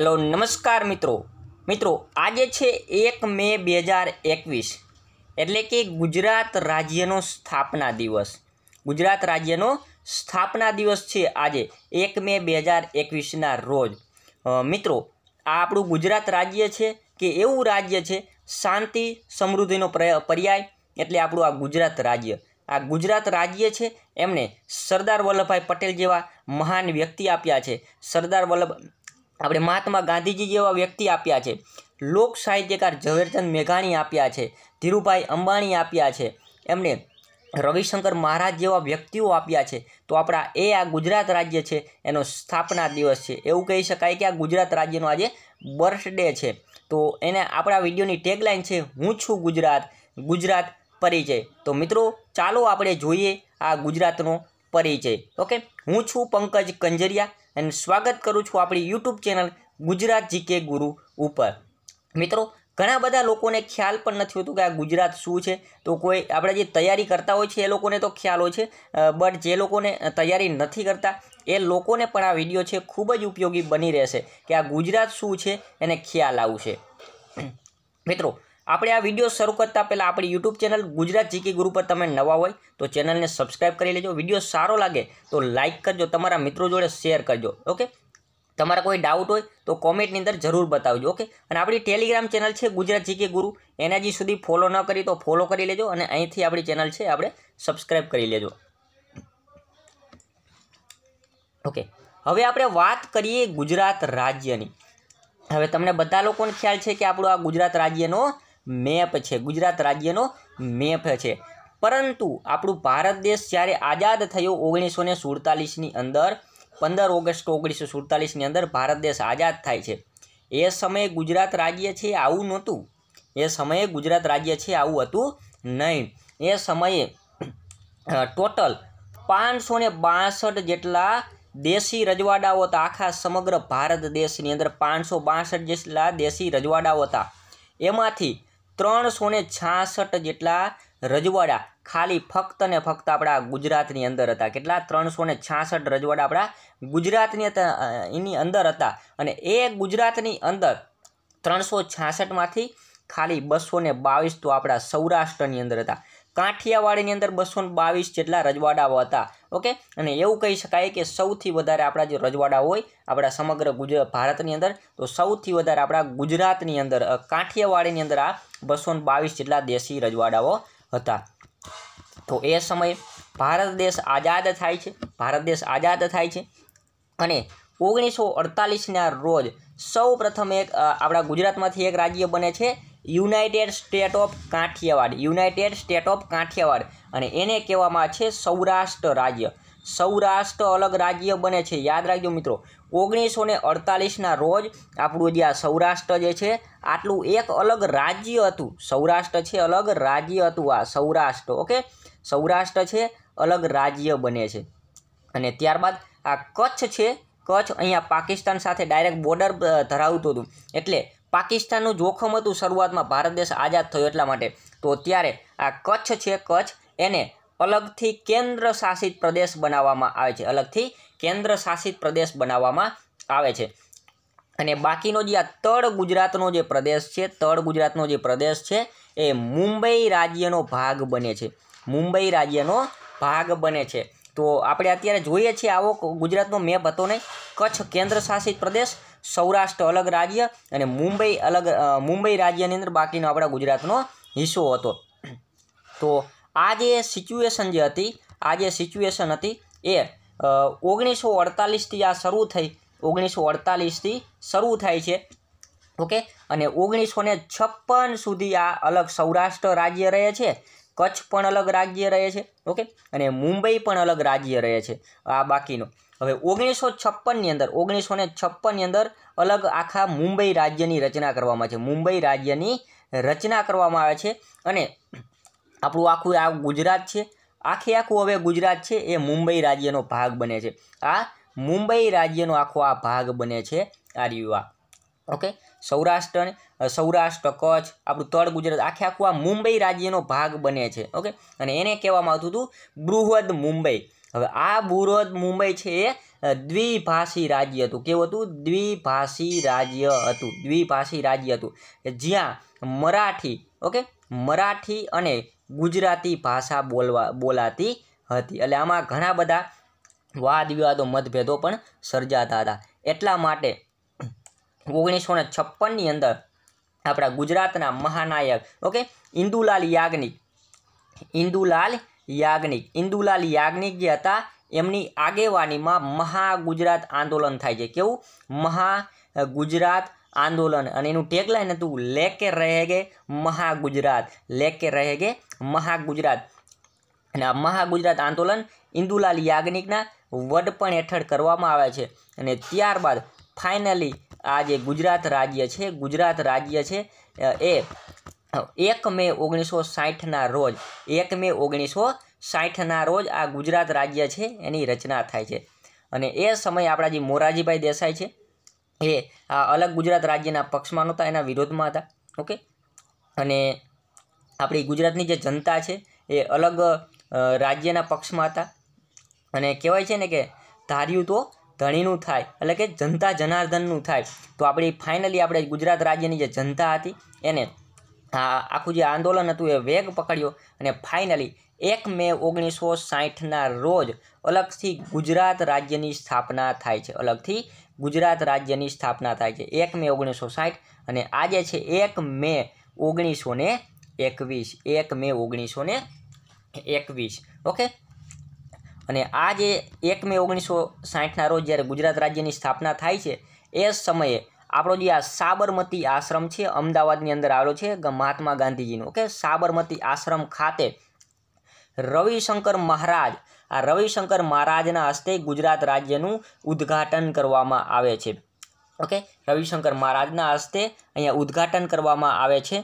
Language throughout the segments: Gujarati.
હેલો નમસ્કાર મિત્રો મિત્રો આજે છે એક મે બે હજાર એકવીસ એટલે કે ગુજરાત રાજ્યનો સ્થાપના દિવસ ગુજરાત રાજ્યનો સ્થાપના દિવસ છે આજે એક મે બે હજાર એકવીસના રોજ મિત્રો આ આપણું ગુજરાત રાજ્ય છે કે એવું રાજ્ય છે શાંતિ સમૃદ્ધિનો પર્યાય એટલે આપણું આ ગુજરાત રાજ્ય આ ગુજરાત રાજ્ય છે એમને સરદાર વલ્લભભાઈ પટેલ જેવા મહાન વ્યક્તિ આપ્યા છે સરદાર વલ્લભ આપણે મહાત્મા ગાંધીજી જેવા વ્યક્તિ આપ્યા છે લોક સાહિત્યકાર ઝવેરચંદ મેઘાણી આપ્યા છે ધીરુભાઈ અંબાણી આપ્યા છે એમણે રવિશંકર મહારાજ જેવા વ્યક્તિઓ આપ્યા છે તો આપણા એ આ ગુજરાત રાજ્ય છે એનો સ્થાપના દિવસ છે એવું કહી શકાય કે આ ગુજરાત રાજ્યનો આજે બર્થડે છે તો એને આપણા વિડીયોની ટેગલાઇન છે હું છું ગુજરાત ગુજરાત પરિચય તો મિત્રો ચાલો આપણે જોઈએ આ ગુજરાતનો પરિચય ઓકે હું છું પંકજ કંજરિયા અને સ્વાગત કરું છું આપણી યુટ્યુબ ચેનલ ગુજરાત જીકે ગુરુ ઉપર મિત્રો ઘણા બધા લોકોને ખ્યાલ પણ નથી હોતું કે આ ગુજરાત શું છે તો કોઈ આપણે જે તૈયારી કરતા હોય છે એ લોકોને તો ખ્યાલ હોય છે બટ જે લોકોને તૈયારી નથી કરતા એ લોકોને પણ આ વિડીયો છે ખૂબ જ ઉપયોગી બની રહેશે કે આ ગુજરાત શું છે એને ખ્યાલ આવશે મિત્રો આપણે આ વિડીયો શરૂ કરતાં પહેલાં આપણી યુટ્યુબ ચેનલ ગુજરાત જીકી ગુરુ પર તમે નવા હોય તો ચેનલને સબસ્ક્રાઈબ કરી લેજો વિડીયો સારો લાગે તો લાઇક કરજો તમારા મિત્રો જોડે શેર કરજો ઓકે તમારા કોઈ ડાઉટ હોય તો કોમેન્ટની અંદર જરૂર બતાવજો ઓકે અને આપણી ટેલિગ્રામ ચેનલ છે ગુજરાત જીકે ગુરુ એના જી સુધી ફોલો ન કરી તો ફોલો કરી લેજો અને અહીંથી આપણી ચેનલ છે આપણે સબસ્ક્રાઈબ કરી લેજો ઓકે હવે આપણે વાત કરીએ ગુજરાત રાજ્યની હવે તમને બધા લોકોને ખ્યાલ છે કે આપણું આ ગુજરાત રાજ્યનો મેપ છે ગુજરાત રાજ્યનો મેપ છે પરંતુ આપણું ભારત દેશ જ્યારે આઝાદ થયો ઓગણીસો ને સુડતાલીસની અંદર પંદર ઓગસ્ટ ઓગણીસો સુડતાલીસની અંદર ભારત દેશ આઝાદ થાય છે એ સમયે ગુજરાત રાજ્ય છે આવું નહોતું એ સમયે ગુજરાત રાજ્ય છે આવું હતું નહીં એ સમયે ટોટલ પાંચસો ને બાસઠ જેટલા દેશી રજવાડાઓ હતા આખા સમગ્ર ભારત દેશની અંદર પાંચસો બાસઠ જેટલા દેશી રજવાડાઓ હતા એમાંથી ત્રણસો ને છાસઠ જેટલા રજવાડા ખાલી ફક્ત ને ફક્ત આપણા ગુજરાતની અંદર હતા કેટલા ત્રણસો ને છાસઠ રજવાડા આપણા ગુજરાતની એની અંદર હતા અને એ ગુજરાતની અંદર ત્રણસો છાસઠમાંથી ખાલી બસો ને બાવીસ તો આપણા સૌરાષ્ટ્રની અંદર હતા કાઠિયાવાડીની અંદર બસો બાવીસ જેટલા રજવાડાઓ હતા ઓકે અને એવું કહી શકાય કે સૌથી વધારે આપણા જે રજવાડા હોય આપણા સમગ્ર ગુજરાત ભારતની અંદર તો સૌથી વધારે આપણા ગુજરાતની અંદર કાઠિયાવાડીની અંદર આ બસો બાવીસ જેટલા દેશી રજવાડાઓ હતા તો એ સમયે ભારત દેશ આઝાદ થાય છે ભારત દેશ આઝાદ થાય છે અને ઓગણીસો અડતાલીસના રોજ સૌ પ્રથમ એક આપણા ગુજરાતમાંથી એક રાજ્ય બને છે united state of Kathiawad united state of Kathiawad અને એને કહેવામાં છે સૌરાષ્ટ્ર રાજ્ય સૌરાષ્ટ્ર અલગ રાજ્ય બને છે યાદ રાખજો મિત્રો ઓગણીસો ને અડતાલીસના રોજ આપણું જે આ સૌરાષ્ટ્ર જે છે આટલું એક અલગ રાજ્ય હતું સૌરાષ્ટ્ર છે અલગ રાજ્ય હતું આ સૌરાષ્ટ્ર ઓકે સૌરાષ્ટ્ર છે અલગ રાજ્ય બને છે અને ત્યારબાદ આ કચ્છ છે કચ્છ અહીંયા પાકિસ્તાન સાથે ડાયરેક્ટ બોર્ડર ધરાવતું હતું એટલે પાકિસ્તાનનું જોખમ હતું શરૂઆતમાં ભારત દેશ આઝાદ થયો એટલા માટે તો ત્યારે આ કચ્છ છે કચ્છ એને અલગથી કેન્દ્ર શાસિત પ્રદેશ બનાવવામાં આવે છે અલગથી કેન્દ્ર શાસિત પ્રદેશ બનાવવામાં આવે છે અને બાકીનો જે આ તળ ગુજરાતનો જે પ્રદેશ છે તળ ગુજરાતનો જે પ્રદેશ છે એ મુંબઈ રાજ્યનો ભાગ બને છે મુંબઈ રાજ્યનો ભાગ બને છે તો આપણે અત્યારે જોઈએ છીએ આવો ગુજરાતનો મેપ હતો નહીં કચ્છ કેન્દ્રશાસિત પ્રદેશ સૌરાષ્ટ્ર અલગ રાજ્ય અને મુંબઈ અલગ મુંબઈ રાજ્યની અંદર બાકીનો આપણા ગુજરાતનો હિસ્સો હતો તો આ જે સિચ્યુએશન જે હતી આ જે સિચ્યુએશન હતી એ ઓગણીસો અડતાલીસથી આ શરૂ થઈ ઓગણીસો અડતાલીસથી શરૂ થાય છે ઓકે અને ઓગણીસો ને છપ્પન સુધી આ અલગ સૌરાષ્ટ્ર રાજ્ય રહે છે કચ્છ પણ અલગ રાજ્ય રહે છે ઓકે અને મુંબઈ પણ અલગ રાજ્ય રહે છે આ બાકીનો હવે ઓગણીસો છપ્પનની અંદર ઓગણીસો ને છપ્પનની અંદર અલગ આખા મુંબઈ રાજ્યની રચના કરવામાં આવે છે મુંબઈ રાજ્યની રચના કરવામાં આવે છે અને આપણું આખું આ ગુજરાત છે આખે આખું હવે ગુજરાત છે એ મુંબઈ રાજ્યનો ભાગ બને છે આ મુંબઈ રાજ્યનો આખો આ ભાગ બને છે આર્યુઆ ઓકે સૌરાષ્ટ્ર સૌરાષ્ટ્ર કચ્છ આપણું તળ ગુજરાત આખે આખું આ મુંબઈ રાજ્યનો ભાગ બને છે ઓકે અને એને કહેવામાં આવતું હતું બૃહદ મુંબઈ હવે આ બૃહદ મુંબઈ છે એ દ્વિભાષી રાજ્ય હતું કેવું હતું દ્વિભાષી રાજ્ય હતું દ્વિભાષી રાજ્ય હતું જ્યાં મરાઠી ઓકે મરાઠી અને ગુજરાતી ભાષા બોલવા બોલાતી હતી એટલે આમાં ઘણા બધા વાદ વિવાદો મતભેદો પણ સર્જાતા હતા એટલા માટે ઓગણીસો ને છપ્પનની અંદર આપણા ગુજરાતના મહાનાયક ઓકે ઇન્દુલાલ યાજ્ઞિક ઇન્દુલાલ યાજ્ઞિક ઇન્દુલાલ યાજ્ઞિક જે હતા એમની આગેવાનીમાં મહા ગુજરાત આંદોલન થાય છે કેવું મહા ગુજરાત આંદોલન અને એનું ટેગલાઇન હતું લેકે રહેગે મહાગુજરાત લેકે રહેગે મહાગુજરાત અને આ મહાગુજરાત આંદોલન ઇન્દુલાલ યાજ્ઞિકના વડપણ હેઠળ કરવામાં આવે છે અને ત્યારબાદ ફાઇનલી આ જે ગુજરાત રાજ્ય છે ગુજરાત રાજ્ય છે એ એક મે ઓગણીસો સાઠના રોજ એક મે ઓગણીસો સાઠના રોજ આ ગુજરાત રાજ્ય છે એની રચના થાય છે અને એ સમયે આપણા જે મોરારજીભાઈ દેસાઈ છે એ અલગ ગુજરાત રાજ્યના પક્ષમાં નહોતા એના વિરોધમાં હતા ઓકે અને આપણી ગુજરાતની જે જનતા છે એ અલગ રાજ્યના પક્ષમાં હતા અને કહેવાય છે ને કે ધાર્યું તો ધણીનું થાય એટલે કે જનતા જનાર્દનનું થાય તો આપણી ફાઇનલી આપણે ગુજરાત રાજ્યની જે જનતા હતી એને આખું જે આંદોલન હતું એ વેગ પકડ્યો અને ફાઇનલી એક મે ઓગણીસો સાહીઠના રોજ અલગથી ગુજરાત રાજ્યની સ્થાપના થાય છે અલગથી ગુજરાત રાજ્યની સ્થાપના થાય છે એક મે ઓગણીસો સાઠ અને આજે છે એક મે ઓગણીસો ને એકવીસ એક મે ઓગણીસો ને એકવીસ ઓકે અને આજે એક મે ઓગણીસો સાઠના રોજ જ્યારે ગુજરાત રાજ્યની સ્થાપના થાય છે એ સમયે આપણો જે આ સાબરમતી આશ્રમ છે અમદાવાદની અંદર આવેલો છે મહાત્મા ગાંધીજીનો ઓકે સાબરમતી આશ્રમ ખાતે રવિશંકર મહારાજ આ રવિશંકર મહારાજના હસ્તે ગુજરાત રાજ્યનું ઉદ્ઘાટન કરવામાં આવે છે ઓકે રવિશંકર મહારાજના હસ્તે અહીંયા ઉદ્ઘાટન કરવામાં આવે છે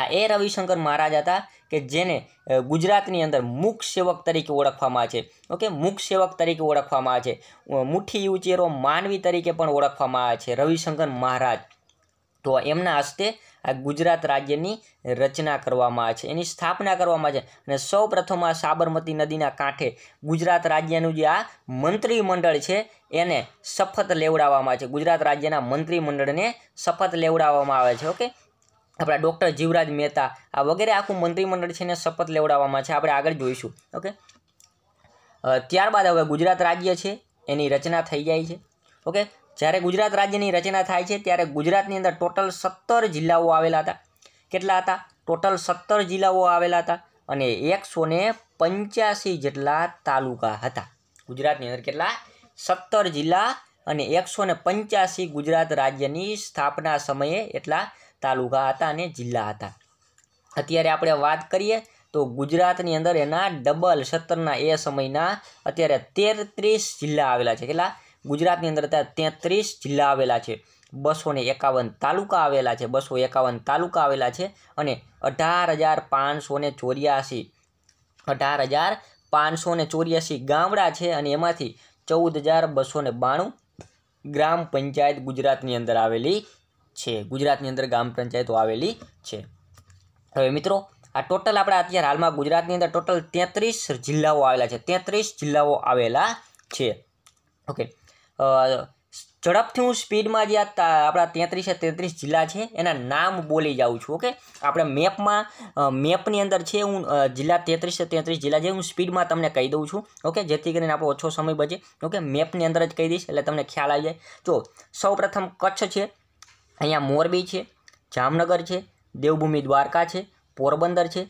આ એ રવિશંકર મહારાજ હતા કે જેને ગુજરાતની અંદર મુખ સેવક તરીકે ઓળખવામાં છે ઓકે મુખ સેવક તરીકે ઓળખવામાં આવે છે મુઠ્ઠી ઉચેરો માનવી તરીકે પણ ઓળખવામાં આવે છે રવિશંકર મહારાજ તો એમના હસ્તે આ ગુજરાત રાજ્યની રચના કરવામાં આવે છે એની સ્થાપના કરવામાં આવે છે અને સૌ પ્રથમ આ સાબરમતી નદીના કાંઠે ગુજરાત રાજ્યનું જે આ મંત્રીમંડળ છે એને શપથ લેવડાવવામાં આવે છે ગુજરાત રાજ્યના મંત્રીમંડળને શપથ લેવડાવવામાં આવે છે ઓકે આપણા ડૉક્ટર જીવરાજ મહેતા આ વગેરે આખું મંત્રીમંડળ છે એને શપથ લેવડાવવામાં છે આપણે આગળ જોઈશું ઓકે ત્યારબાદ હવે ગુજરાત રાજ્ય છે એની રચના થઈ જાય છે ઓકે જ્યારે ગુજરાત રાજ્યની રચના થાય છે ત્યારે ગુજરાતની અંદર ટોટલ સત્તર જિલ્લાઓ આવેલા હતા કેટલા હતા ટોટલ સત્તર જિલ્લાઓ આવેલા હતા અને એકસો ને પંચ્યાસી જેટલા તાલુકા હતા ગુજરાતની અંદર કેટલા સત્તર જિલ્લા અને એકસો ને પંચ્યાસી ગુજરાત રાજ્યની સ્થાપના સમયે એટલા તાલુકા હતા અને જિલ્લા હતા અત્યારે આપણે વાત કરીએ તો ગુજરાતની અંદર એના ડબલ સત્તરના એ સમયના અત્યારે તેર જિલ્લા આવેલા છે કેટલા ગુજરાતની અંદર તેત્રીસ જિલ્લા આવેલા છે બસો એકાવન તાલુકા આવેલા છે બસો એકાવન તાલુકા આવેલા છે અને અઢાર હજાર પાંચસો ને ચોર્યાસી અઢાર હજાર પાંચસો ને ચોર્યાસી ગામડા છે અને એમાંથી ચૌદ હજાર બસો ને બાણું ગ્રામ પંચાયત ગુજરાતની અંદર આવેલી છે ગુજરાતની અંદર ગ્રામ પંચાયતો આવેલી છે હવે મિત્રો આ ટોટલ આપણે અત્યારે હાલમાં ગુજરાતની અંદર ટોટલ તેત્રીસ જિલ્લાઓ આવેલા છે તેત્રીસ જિલ્લાઓ આવેલા છે ઓકે ઝડપથી હું સ્પીડમાં જે આ આપણા તેત્રીસે તેત્રીસ જિલ્લા છે એના નામ બોલી જાઉં છું ઓકે આપણે મેપમાં મેપની અંદર છે હું જિલ્લા તેત્રીસે તેત્રીસ જિલ્લા છે હું સ્પીડમાં તમને કહી દઉં છું ઓકે જેથી કરીને આપણો ઓછો સમય બચે ઓકે મેપની અંદર જ કહી દઈશ એટલે તમને ખ્યાલ આવી જાય જો સૌપ્રથમ કચ્છ છે અહીંયા મોરબી છે જામનગર છે દેવભૂમિ દ્વારકા છે પોરબંદર છે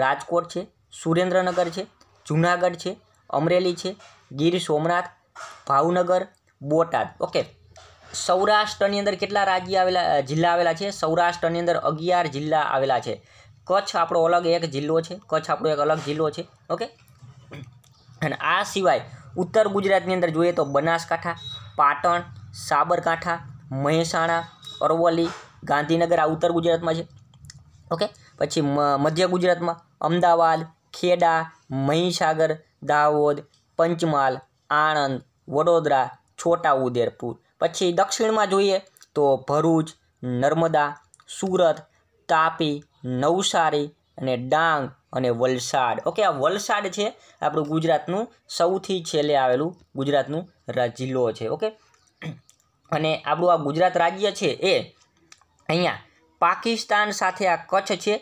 રાજકોટ છે સુરેન્દ્રનગર છે જૂનાગઢ છે અમરેલી છે ગીર સોમનાથ ભાવનગર બોટાદ ઓકે સૌરાષ્ટ્રની અંદર કેટલા રાજ્ય આવેલા જિલ્લા આવેલા છે સૌરાષ્ટ્રની અંદર અગિયાર જિલ્લા આવેલા છે કચ્છ આપણો અલગ એક જિલ્લો છે કચ્છ આપણો એક અલગ જિલ્લો છે ઓકે અને આ સિવાય ઉત્તર ગુજરાતની અંદર જોઈએ તો બનાસકાંઠા પાટણ સાબરકાંઠા મહેસાણા અરવલ્લી ગાંધીનગર આ ઉત્તર ગુજરાતમાં છે ઓકે પછી મધ્ય ગુજરાતમાં અમદાવાદ ખેડા મહીસાગર દાહોદ પંચમહાલ આણંદ વડોદરા છોટાઉદેપુર પછી દક્ષિણમાં જોઈએ તો ભરૂચ નર્મદા સુરત તાપી નવસારી અને ડાંગ અને વલસાડ ઓકે આ વલસાડ છે આપણું ગુજરાતનું સૌથી છેલ્લે આવેલું ગુજરાતનું જિલ્લો છે ઓકે અને આપણું આ ગુજરાત રાજ્ય છે એ અહીંયા પાકિસ્તાન સાથે આ કચ્છ છે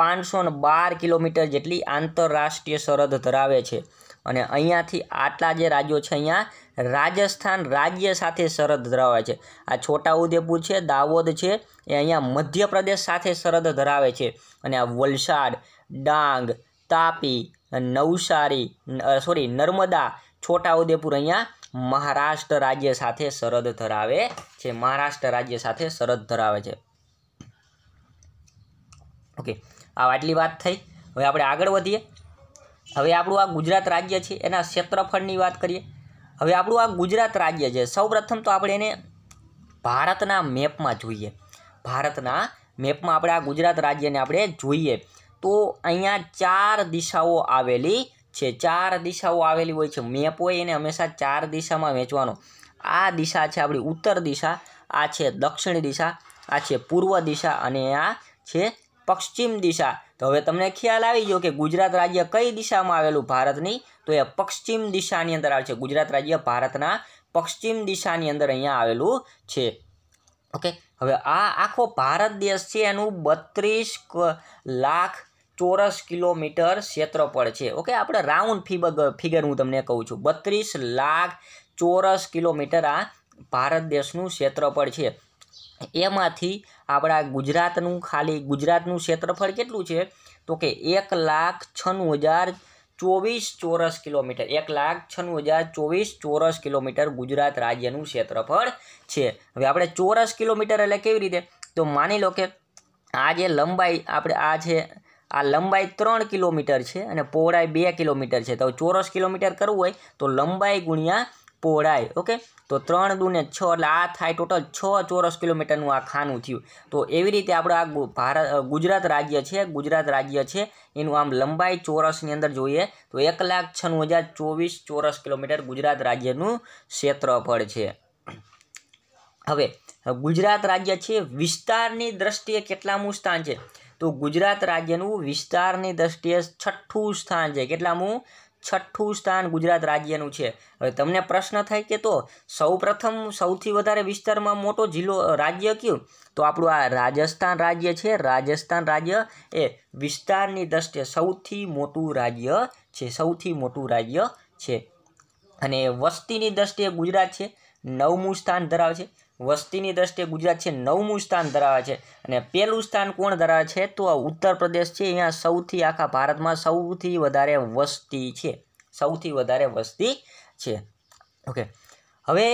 પાંચસો બાર કિલોમીટર જેટલી આંતરરાષ્ટ્રીય સરહદ ધરાવે છે અને અહીંયાથી આટલા જે રાજ્યો છે અહીંયા રાજસ્થાન રાજ્ય સાથે સરહદ ધરાવે છે આ છોટાઉદેપુર છે દાવોદ છે એ અહીંયા મધ્યપ્રદેશ સાથે સરહદ ધરાવે છે અને આ વલસાડ ડાંગ તાપી નવસારી સોરી નર્મદા છોટાઉદેપુર અહીંયા મહારાષ્ટ્ર રાજ્ય સાથે સરહદ ધરાવે છે મહારાષ્ટ્ર રાજ્ય સાથે સરહદ ધરાવે છે ઓકે આ આટલી વાત થઈ હવે આપણે આગળ વધીએ હવે આપણું આ ગુજરાત રાજ્ય છે એના ક્ષેત્રફળની વાત કરીએ હવે આપણું આ ગુજરાત રાજ્ય છે સૌપ્રથમ તો આપણે એને ભારતના મેપમાં જોઈએ ભારતના મેપમાં આપણે આ ગુજરાત રાજ્યને આપણે જોઈએ તો અહીંયા ચાર દિશાઓ આવેલી છે ચાર દિશાઓ આવેલી હોય છે મેપ હોય એને હંમેશા ચાર દિશામાં વેચવાનો આ દિશા છે આપણી ઉત્તર દિશા આ છે દક્ષિણ દિશા આ છે પૂર્વ દિશા અને આ છે પશ્ચિમ દિશા તો હવે તમને ખ્યાલ આવી ગયો કે ગુજરાત રાજ્ય કઈ દિશામાં આવેલું ભારતની તો એ પશ્ચિમ દિશાની અંદર આવે છે ગુજરાત રાજ્ય ભારતના પશ્ચિમ દિશાની અંદર અહીંયા આવેલું છે ઓકે હવે આ આખો ભારત દેશ છે એનું બત્રીસ લાખ ચોરસ કિલોમીટર ક્ષેત્રફળ છે ઓકે આપણે રાઉન્ડ ફીબર ફિગર હું તમને કહું છું બત્રીસ લાખ ચોરસ કિલોમીટર આ ભારત દેશનું ક્ષેત્રફળ છે એમાંથી આપણા ગુજરાતનું ખાલી ગુજરાતનું ક્ષેત્રફળ કેટલું છે તો કે એક લાખ છન્નું હજાર ચોવીસ ચોરસ કિલોમીટર એક લાખ છન્નું હજાર ચોવીસ ચોરસ કિલોમીટર ગુજરાત રાજ્યનું ક્ષેત્રફળ છે હવે આપણે ચોરસ કિલોમીટર એટલે કેવી રીતે તો માની લો કે આ જે લંબાઈ આપણે આ છે આ લંબાઈ ત્રણ કિલોમીટર છે અને પહોળાઈ બે કિલોમીટર છે તો ચોરસ કિલોમીટર કરવું હોય તો લંબાઈ ગુણ્યા પહોળાઈ ઓકે તો ત્રણ દૂને છ એટલે આ થાય ટોટલ છ ચોરસ કિલોમીટરનું આ ખાનું થયું તો એવી રીતે આપણે આ ભારત ગુજરાત રાજ્ય છે ગુજરાત રાજ્ય છે એનું આમ લંબાઈ ચોરસની અંદર જોઈએ તો એક લાખ છન્નું હજાર ચોવીસ ચોરસ કિલોમીટર ગુજરાત રાજ્યનું ક્ષેત્રફળ છે હવે ગુજરાત રાજ્ય છે વિસ્તારની દ્રષ્ટિએ કેટલામું સ્થાન છે તો ગુજરાત રાજ્યનું વિસ્તારની દ્રષ્ટિએ છઠ્ઠું સ્થાન છે કેટલામું છઠ્ઠું સ્થાન ગુજરાત રાજ્યનું છે હવે તમને પ્રશ્ન થાય કે તો સૌપ્રથમ સૌથી વધારે વિસ્તારમાં મોટો જિલ્લો રાજ્ય કયું તો આપણું આ રાજસ્થાન રાજ્ય છે રાજસ્થાન રાજ્ય એ વિસ્તારની દ્રષ્ટિએ સૌથી મોટું રાજ્ય છે સૌથી મોટું રાજ્ય છે અને વસ્તીની દ્રષ્ટિએ ગુજરાત છે નવમું સ્થાન ધરાવે છે વસ્તીની દ્રષ્ટિએ ગુજરાત છે નવમું સ્થાન ધરાવે છે અને પહેલું સ્થાન કોણ ધરાવે છે તો આ ઉત્તર પ્રદેશ છે અહીંયા સૌથી આખા ભારતમાં સૌથી વધારે વસ્તી છે સૌથી વધારે વસ્તી છે ઓકે હવે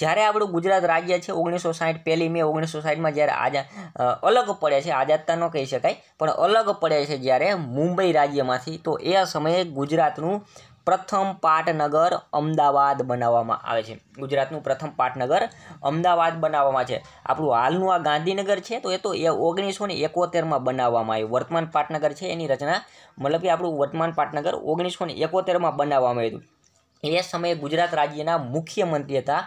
જ્યારે આપણું ગુજરાત રાજ્ય છે ઓગણીસો સાહીઠ પહેલી મે ઓગણીસો સાઠમાં જ્યારે આજા અલગ પડે છે આઝાદતા ન કહી શકાય પણ અલગ પડે છે જ્યારે મુંબઈ રાજ્યમાંથી તો એ સમયે ગુજરાતનું પ્રથમ પાટનગર અમદાવાદ બનાવવામાં આવે છે ગુજરાતનું પ્રથમ પાટનગર અમદાવાદ બનાવવામાં છે આપણું હાલનું આ ગાંધીનગર છે તો એ તો એ ઓગણીસો ને એકોતેરમાં બનાવવામાં આવ્યું વર્તમાન પાટનગર છે એની રચના મતલબ કે આપણું વર્તમાન પાટનગર ઓગણીસો ને એકોતેરમાં બનાવવામાં આવ્યું એ સમયે ગુજરાત રાજ્યના મુખ્યમંત્રી હતા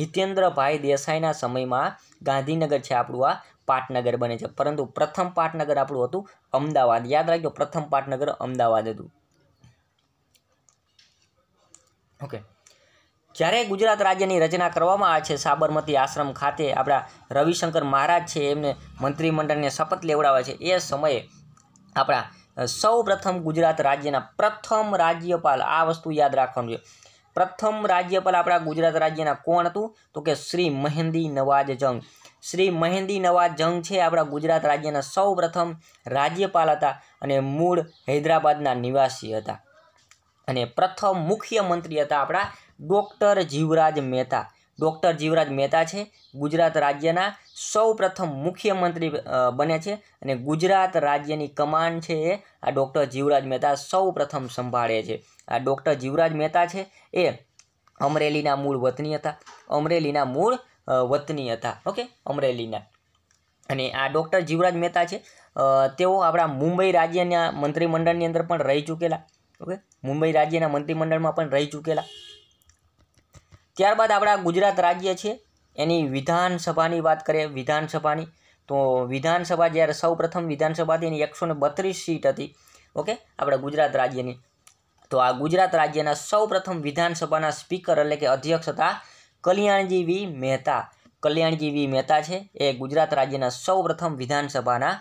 હિતેન્દ્રભાઈ દેસાઈના સમયમાં ગાંધીનગર છે આપણું આ પાટનગર બને છે પરંતુ પ્રથમ પાટનગર આપણું હતું અમદાવાદ યાદ રાખજો પ્રથમ પાટનગર અમદાવાદ હતું ઓકે જ્યારે ગુજરાત રાજ્યની રચના કરવામાં આવે છે સાબરમતી આશ્રમ ખાતે આપણા રવિશંકર મહારાજ છે એમને મંત્રીમંડળને શપથ લેવડાવે છે એ સમયે આપણા સૌ પ્રથમ ગુજરાત રાજ્યના પ્રથમ રાજ્યપાલ આ વસ્તુ યાદ રાખવાનું છે પ્રથમ રાજ્યપાલ આપણા ગુજરાત રાજ્યના કોણ હતું તો કે શ્રી મહેંદી નવાજ જંગ શ્રી મહેંદી નવાજ જંગ છે આપણા ગુજરાત રાજ્યના સૌ પ્રથમ રાજ્યપાલ હતા અને મૂળ હૈદરાબાદના નિવાસી હતા અને પ્રથમ મુખ્યમંત્રી હતા આપણા ડૉક્ટર જીવરાજ મહેતા ડૉક્ટર જીવરાજ મહેતા છે ગુજરાત રાજ્યના સૌ પ્રથમ મુખ્યમંત્રી બને છે અને ગુજરાત રાજ્યની કમાન છે એ આ ડૉક્ટર જીવરાજ મહેતા સૌ પ્રથમ સંભાળે છે આ ડૉક્ટર જીવરાજ મહેતા છે એ અમરેલીના મૂળ વતની હતા અમરેલીના મૂળ વતની હતા ઓકે અમરેલીના અને આ ડૉક્ટર જીવરાજ મહેતા છે તેઓ આપણા મુંબઈ રાજ્યના મંત્રીમંડળની અંદર પણ રહી ચૂકેલા ઓકે મુંબઈ રાજ્યના મંત્રીમંડળમાં પણ રહી ચૂકેલા ત્યારબાદ આપણા ગુજરાત રાજ્ય છે એની વિધાનસભાની વાત કરીએ વિધાનસભાની તો વિધાનસભા જ્યારે સૌપ્રથમ વિધાનસભા હતી એની એકસો બત્રીસ સીટ હતી ઓકે આપણા ગુજરાત રાજ્યની તો આ ગુજરાત રાજ્યના સૌપ્રથમ વિધાનસભાના સ્પીકર એટલે કે અધ્યક્ષ હતા કલ્યાણજી વી મહેતા કલ્યાણજી વી મહેતા છે એ ગુજરાત રાજ્યના સૌપ્રથમ વિધાનસભાના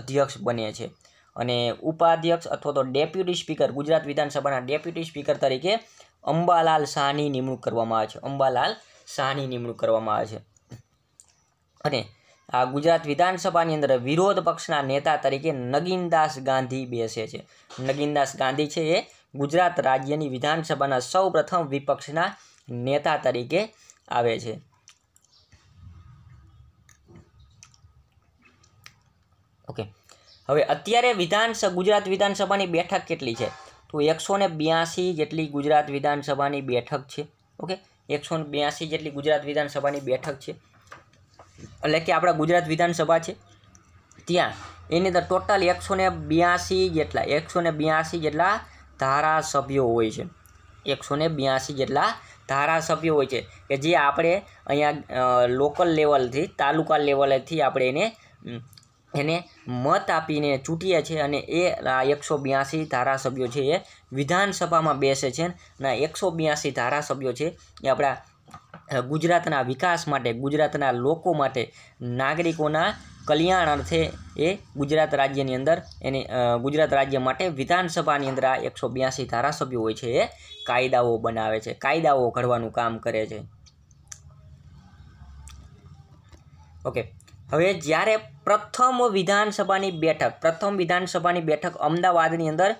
અધ્યક્ષ બને છે અને ઉપાધ્યક્ષ અથવા તો ડેપ્યુટી સ્પીકર ગુજરાત વિધાનસભાના ડેપ્યુટી સ્પીકર તરીકે અંબાલાલ શાહની નિમણૂક કરવામાં આવે છે અંબાલાલ શાહની નિમણૂક કરવામાં આવે છે અને આ ગુજરાત વિધાનસભાની અંદર વિરોધ પક્ષના નેતા તરીકે નગીનદાસ ગાંધી બેસે છે નગીનદાસ ગાંધી છે એ ગુજરાત રાજ્યની વિધાનસભાના સૌપ્રથમ વિપક્ષના નેતા તરીકે આવે છે ઓકે હવે અત્યારે વિધાનસભા ગુજરાત વિધાનસભાની બેઠક કેટલી છે તો એકસો ને બ્યાસી જેટલી ગુજરાત વિધાનસભાની બેઠક છે ઓકે એકસો ને બ્યાસી જેટલી ગુજરાત વિધાનસભાની બેઠક છે એટલે કે આપણા ગુજરાત વિધાનસભા છે ત્યાં એની અંદર ટોટલ એકસો ને બ્યાસી જેટલા એકસો ને બ્યાસી જેટલા ધારાસભ્યો હોય છે એકસો ને બ્યાસી જેટલા ધારાસભ્યો હોય છે કે જે આપણે અહીંયા લોકલ લેવલથી તાલુકા લેવલેથી આપણે એને એને મત આપીને ચૂંટીએ છે અને એ આ એકસો બ્યાસી ધારાસભ્યો છે એ વિધાનસભામાં બેસે છે અને એકસો બ્યાસી ધારાસભ્યો છે એ આપણા ગુજરાતના વિકાસ માટે ગુજરાતના લોકો માટે નાગરિકોના કલ્યાણ અર્થે એ ગુજરાત રાજ્યની અંદર એને ગુજરાત રાજ્ય માટે વિધાનસભાની અંદર આ એકસો બ્યાસી ધારાસભ્યો હોય છે એ કાયદાઓ બનાવે છે કાયદાઓ ઘડવાનું કામ કરે છે ઓકે હવે જ્યારે પ્રથમ વિધાનસભાની બેઠક પ્રથમ વિધાનસભાની બેઠક અમદાવાદની અંદર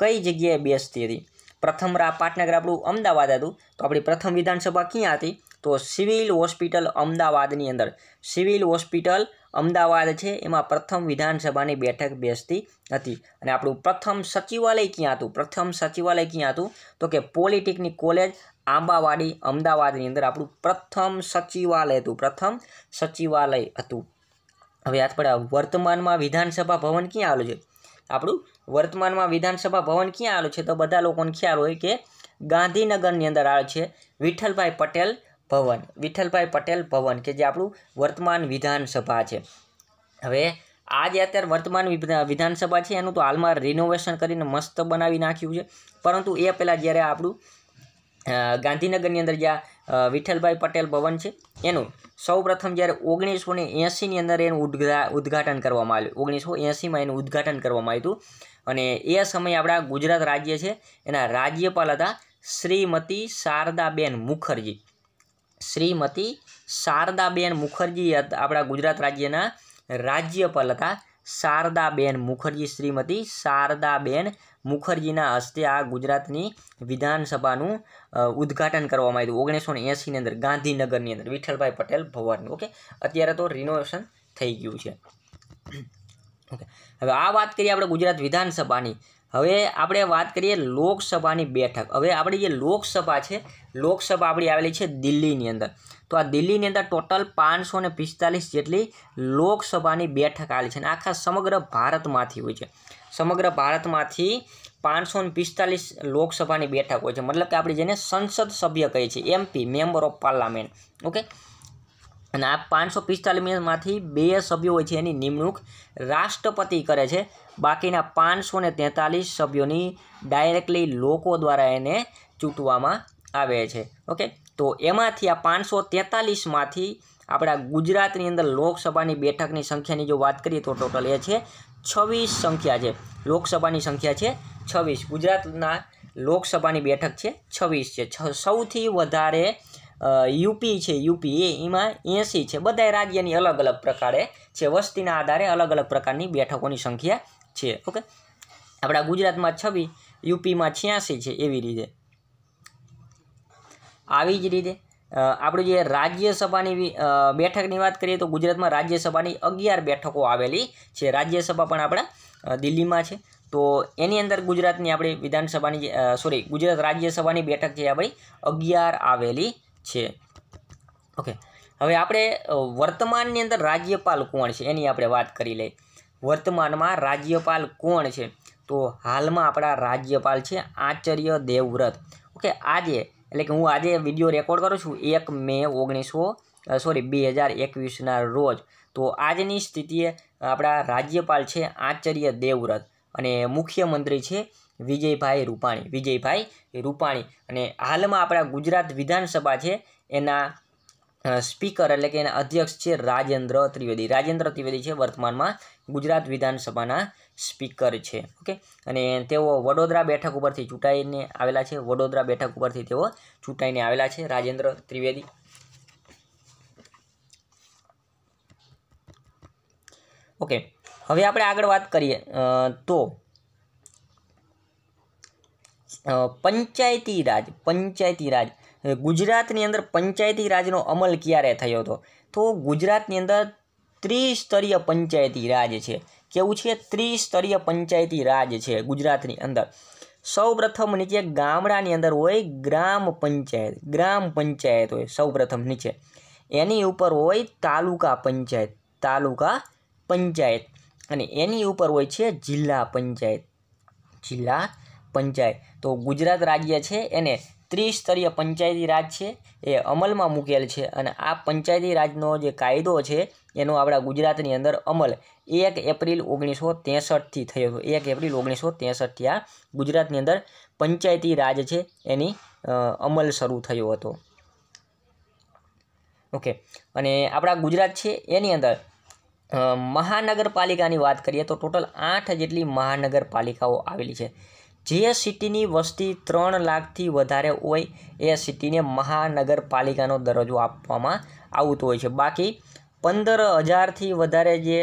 કઈ જગ્યાએ બેસતી હતી પ્રથમ રા પાટનગર આપણું અમદાવાદ હતું તો આપણી પ્રથમ વિધાનસભા ક્યાં હતી તો સિવિલ હોસ્પિટલ અમદાવાદની અંદર સિવિલ હોસ્પિટલ અમદાવાદ છે એમાં પ્રથમ વિધાનસભાની બેઠક બેસતી હતી અને આપણું પ્રથમ સચિવાલય ક્યાં હતું પ્રથમ સચિવાલય ક્યાં હતું તો કે પોલિટેકનિક કોલેજ આંબાવાડી અમદાવાદની અંદર આપણું પ્રથમ સચિવાલય હતું પ્રથમ સચિવાલય હતું હવે યાદ પડે વર્તમાનમાં વિધાનસભા ભવન ક્યાં આવેલું છે આપણું વર્તમાનમાં વિધાનસભા ભવન ક્યાં આવેલું છે તો બધા લોકોને ખ્યાલ હોય કે ગાંધીનગરની અંદર આવે છે વિઠ્ઠલભાઈ પટેલ ભવન વિઠ્ઠલભાઈ પટેલ ભવન કે જે આપણું વર્તમાન વિધાનસભા છે હવે આ જે અત્યારે વર્તમાન વિધાનસભા છે એનું તો હાલમાં રિનોવેશન કરીને મસ્ત બનાવી નાખ્યું છે પરંતુ એ પહેલાં જ્યારે આપણું ગાંધીનગરની અંદર જ્યાં વિઠ્ઠલભાઈ પટેલ ભવન છે એનું સૌપ્રથમ જ્યારે ઓગણીસો ને એંસીની અંદર એનું ઉદ્ઘા ઉદ્ઘાટન કરવામાં આવ્યું ઓગણીસો એંસીમાં એનું ઉદ્ઘાટન કરવામાં આવ્યું અને એ સમયે આપણા ગુજરાત રાજ્ય છે એના રાજ્યપાલ હતા શ્રીમતી શારદાબેન મુખર્જી શ્રીમતી શારદાબેન મુખર્જી આપણા ગુજરાત રાજ્યના રાજ્યપાલ હતા શારદાબેન મુખર્જી શ્રીમતી શારદાબેન મુખર્જીના હસ્તે આ ગુજરાતની વિધાનસભાનું ઉદ્ઘાટન કરવામાં આવ્યું ઓગણીસો ને એંસીની અંદર ગાંધીનગરની અંદર વિઠ્ઠલભાઈ પટેલ ભવન ઓકે અત્યારે તો રિનોવેશન થઈ ગયું છે ઓકે હવે આ વાત કરીએ આપણે ગુજરાત વિધાનસભાની હવે આપણે વાત કરીએ લોકસભાની બેઠક હવે આપણી જે લોકસભા છે લોકસભા આપણી આવેલી છે દિલ્હીની અંદર તો આ દિલ્હીની અંદર ટોટલ પાંચસો ને પિસ્તાલીસ જેટલી લોકસભાની બેઠક આવેલી છે અને આખા સમગ્ર ભારતમાંથી હોય છે સમગ્ર ભારતમાંથી પાંચસો પિસ્તાલીસ લોકસભાની બેઠકો હોય છે મતલબ કે આપણે જેને સંસદ સભ્ય કહીએ છીએ MP member of parliament okay અને આ પાંચસો પિસ્તાલીસમાંથી બે સભ્યો હોય છે એની નિમણૂક રાષ્ટ્રપતિ કરે છે બાકીના પાંચસો ને તેતાલીસ સભ્યોની ડાયરેક્ટલી લોકો દ્વારા એને ચૂંટવામાં આવે છે ઓકે તો એમાંથી આ પાંચસો તેતાલીસમાંથી આપણા ગુજરાતની અંદર લોકસભાની બેઠકની સંખ્યાની જો વાત કરીએ તો ટોટલ એ છે છવ્વીસ સંખ્યા છે લોકસભાની સંખ્યા છે છવ્વીસ ગુજરાતના લોકસભાની બેઠક છે છવ્વીસ છે સૌથી વધારે યુપી છે યુપી એ એમાં એંસી છે બધા રાજ્યની અલગ અલગ પ્રકારે છે વસ્તીના આધારે અલગ અલગ પ્રકારની બેઠકોની સંખ્યા છે ઓકે આપણા ગુજરાતમાં છવ્વીસ યુપીમાં છ્યાસી છે એવી રીતે આવી જ રીતે આપણે જે રાજ્યસભાની બેઠકની વાત કરીએ તો ગુજરાતમાં રાજ્યસભાની અગિયાર બેઠકો આવેલી છે રાજ્યસભા પણ આપણા દિલ્હીમાં છે તો એની અંદર ગુજરાતની આપણી વિધાનસભાની સોરી ગુજરાત રાજ્યસભાની બેઠક છે આપણી અગિયાર આવેલી છે ઓકે હવે આપણે વર્તમાનની અંદર રાજ્યપાલ કોણ છે એની આપણે વાત કરી લઈએ વર્તમાનમાં રાજ્યપાલ કોણ છે તો હાલમાં આપણા રાજ્યપાલ છે આચાર્ય દેવવ્રત ઓકે આજે એટલે કે હું આજે વિડીયો રેકોર્ડ કરું છું એક મે ઓગણીસો સોરી બે હજાર એકવીસના રોજ તો આજની સ્થિતિએ આપણા રાજ્યપાલ છે આચાર્ય દેવવ્રત અને મુખ્યમંત્રી છે વિજયભાઈ રૂપાણી વિજયભાઈ રૂપાણી અને હાલમાં આપણા ગુજરાત વિધાનસભા છે એના સ્પીકર એટલે કે એના અધ્યક્ષ છે રાજેન્દ્ર ત્રિવેદી રાજેન્દ્ર ત્રિવેદી છે વર્તમાનમાં ગુજરાત વિધાનસભાના સ્પીકર છે ઓકે અને તેઓ વડોદરા બેઠક ઉપરથી ચૂંટાઈને આવેલા છે વડોદરા બેઠક ઉપરથી તેઓ ચૂંટાઈને આવેલા છે રાજેન્દ્ર ત્રિવેદી ઓકે હવે આપણે આગળ વાત કરીએ તો પંચાયતી રાજ પંચાયતી રાજ ગુજરાતની અંદર પંચાયતી રાજનો અમલ ક્યારે થયો હતો તો ગુજરાતની અંદર ત્રિસ્તરીય પંચાયતી રાજ છે કેવું છે ત્રિસ્તરીય પંચાયતી રાજ છે ગુજરાતની અંદર સૌપ્રથમ નીચે ગામડાની અંદર હોય ગ્રામ પંચાયત ગ્રામ પંચાયત હોય સૌપ્રથમ નીચે એની ઉપર હોય તાલુકા પંચાયત તાલુકા પંચાયત અને એની ઉપર હોય છે જિલ્લા પંચાયત જિલ્લા પંચાયત તો ગુજરાત રાજ્ય છે એને ત્રિસ્તરીય પંચાયતી રાજ છે એ અમલમાં મૂકેલ છે અને આ પંચાયતી રાજનો જે કાયદો છે એનો આપણા ગુજરાતની અંદર અમલ એક એપ્રિલ ઓગણીસો ત્રેસઠથી થયો હતો એક એપ્રિલ ઓગણીસો ત્રેસઠથી આ ગુજરાતની અંદર પંચાયતી રાજ છે એની અમલ શરૂ થયો હતો ઓકે અને આપણા ગુજરાત છે એની અંદર મહાનગરપાલિકાની વાત કરીએ તો ટોટલ આઠ જેટલી મહાનગરપાલિકાઓ આવેલી છે જે સિટીની વસ્તી ત્રણ લાખથી વધારે હોય એ સિટીને મહાનગરપાલિકાનો દરજ્જો આપવામાં આવતો હોય છે બાકી પંદર હજારથી વધારે જે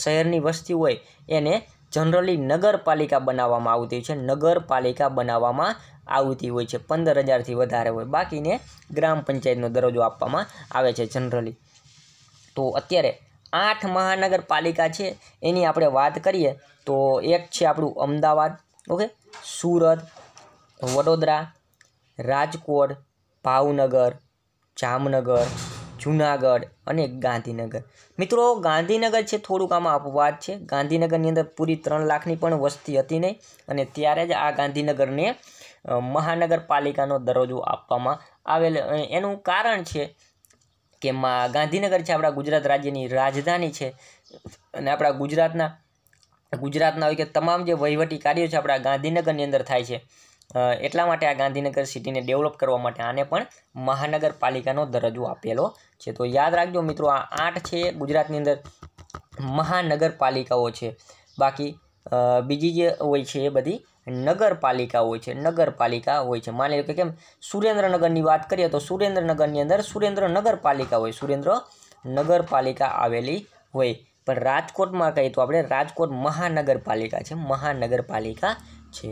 શહેરની વસ્તી હોય એને જનરલી નગરપાલિકા બનાવવામાં આવતી હોય છે નગરપાલિકા બનાવવામાં આવતી હોય છે પંદર હજારથી વધારે હોય બાકીને ગ્રામ પંચાયતનો દરજ્જો આપવામાં આવે છે જનરલી તો અત્યારે આઠ મહાનગરપાલિકા છે એની આપણે વાત કરીએ તો એક છે આપણું અમદાવાદ ઓકે સુરત વડોદરા રાજકોટ ભાવનગર જામનગર જુનાગઢ અને ગાંધીનગર મિત્રો ગાંધીનગર છે થોડુંક આમાં અપવાદ છે ગાંધીનગરની અંદર પૂરી ત્રણ લાખની પણ વસ્તી હતી નહીં અને ત્યારે જ આ ગાંધીનગરને મહાનગરપાલિકાનો દરજ્જો આપવામાં આવેલ એનું કારણ છે કે ગાંધીનગર છે આપણા ગુજરાત રાજ્યની રાજધાની છે અને આપણા ગુજરાતના ગુજરાતના હોય કે તમામ જે વહીવટી કાર્યો છે આપણા ગાંધીનગરની અંદર થાય છે એટલા માટે આ ગાંધીનગર સિટીને ડેવલપ કરવા માટે આને પણ મહાનગરપાલિકાનો દરજ્જો આપેલો છે તો યાદ રાખજો મિત્રો આ આઠ છે ગુજરાતની અંદર મહાનગરપાલિકાઓ છે બાકી બીજી જે હોય છે એ બધી નગરપાલિકા હોય છે નગરપાલિકા હોય છે માની લો કે કેમ સુરેન્દ્રનગરની વાત કરીએ તો સુરેન્દ્રનગરની અંદર સુરેન્દ્ર નગરપાલિકા હોય સુરેન્દ્ર નગરપાલિકા આવેલી હોય પણ રાજકોટમાં કહીએ તો આપણે રાજકોટ મહાનગરપાલિકા છે મહાનગરપાલિકા છે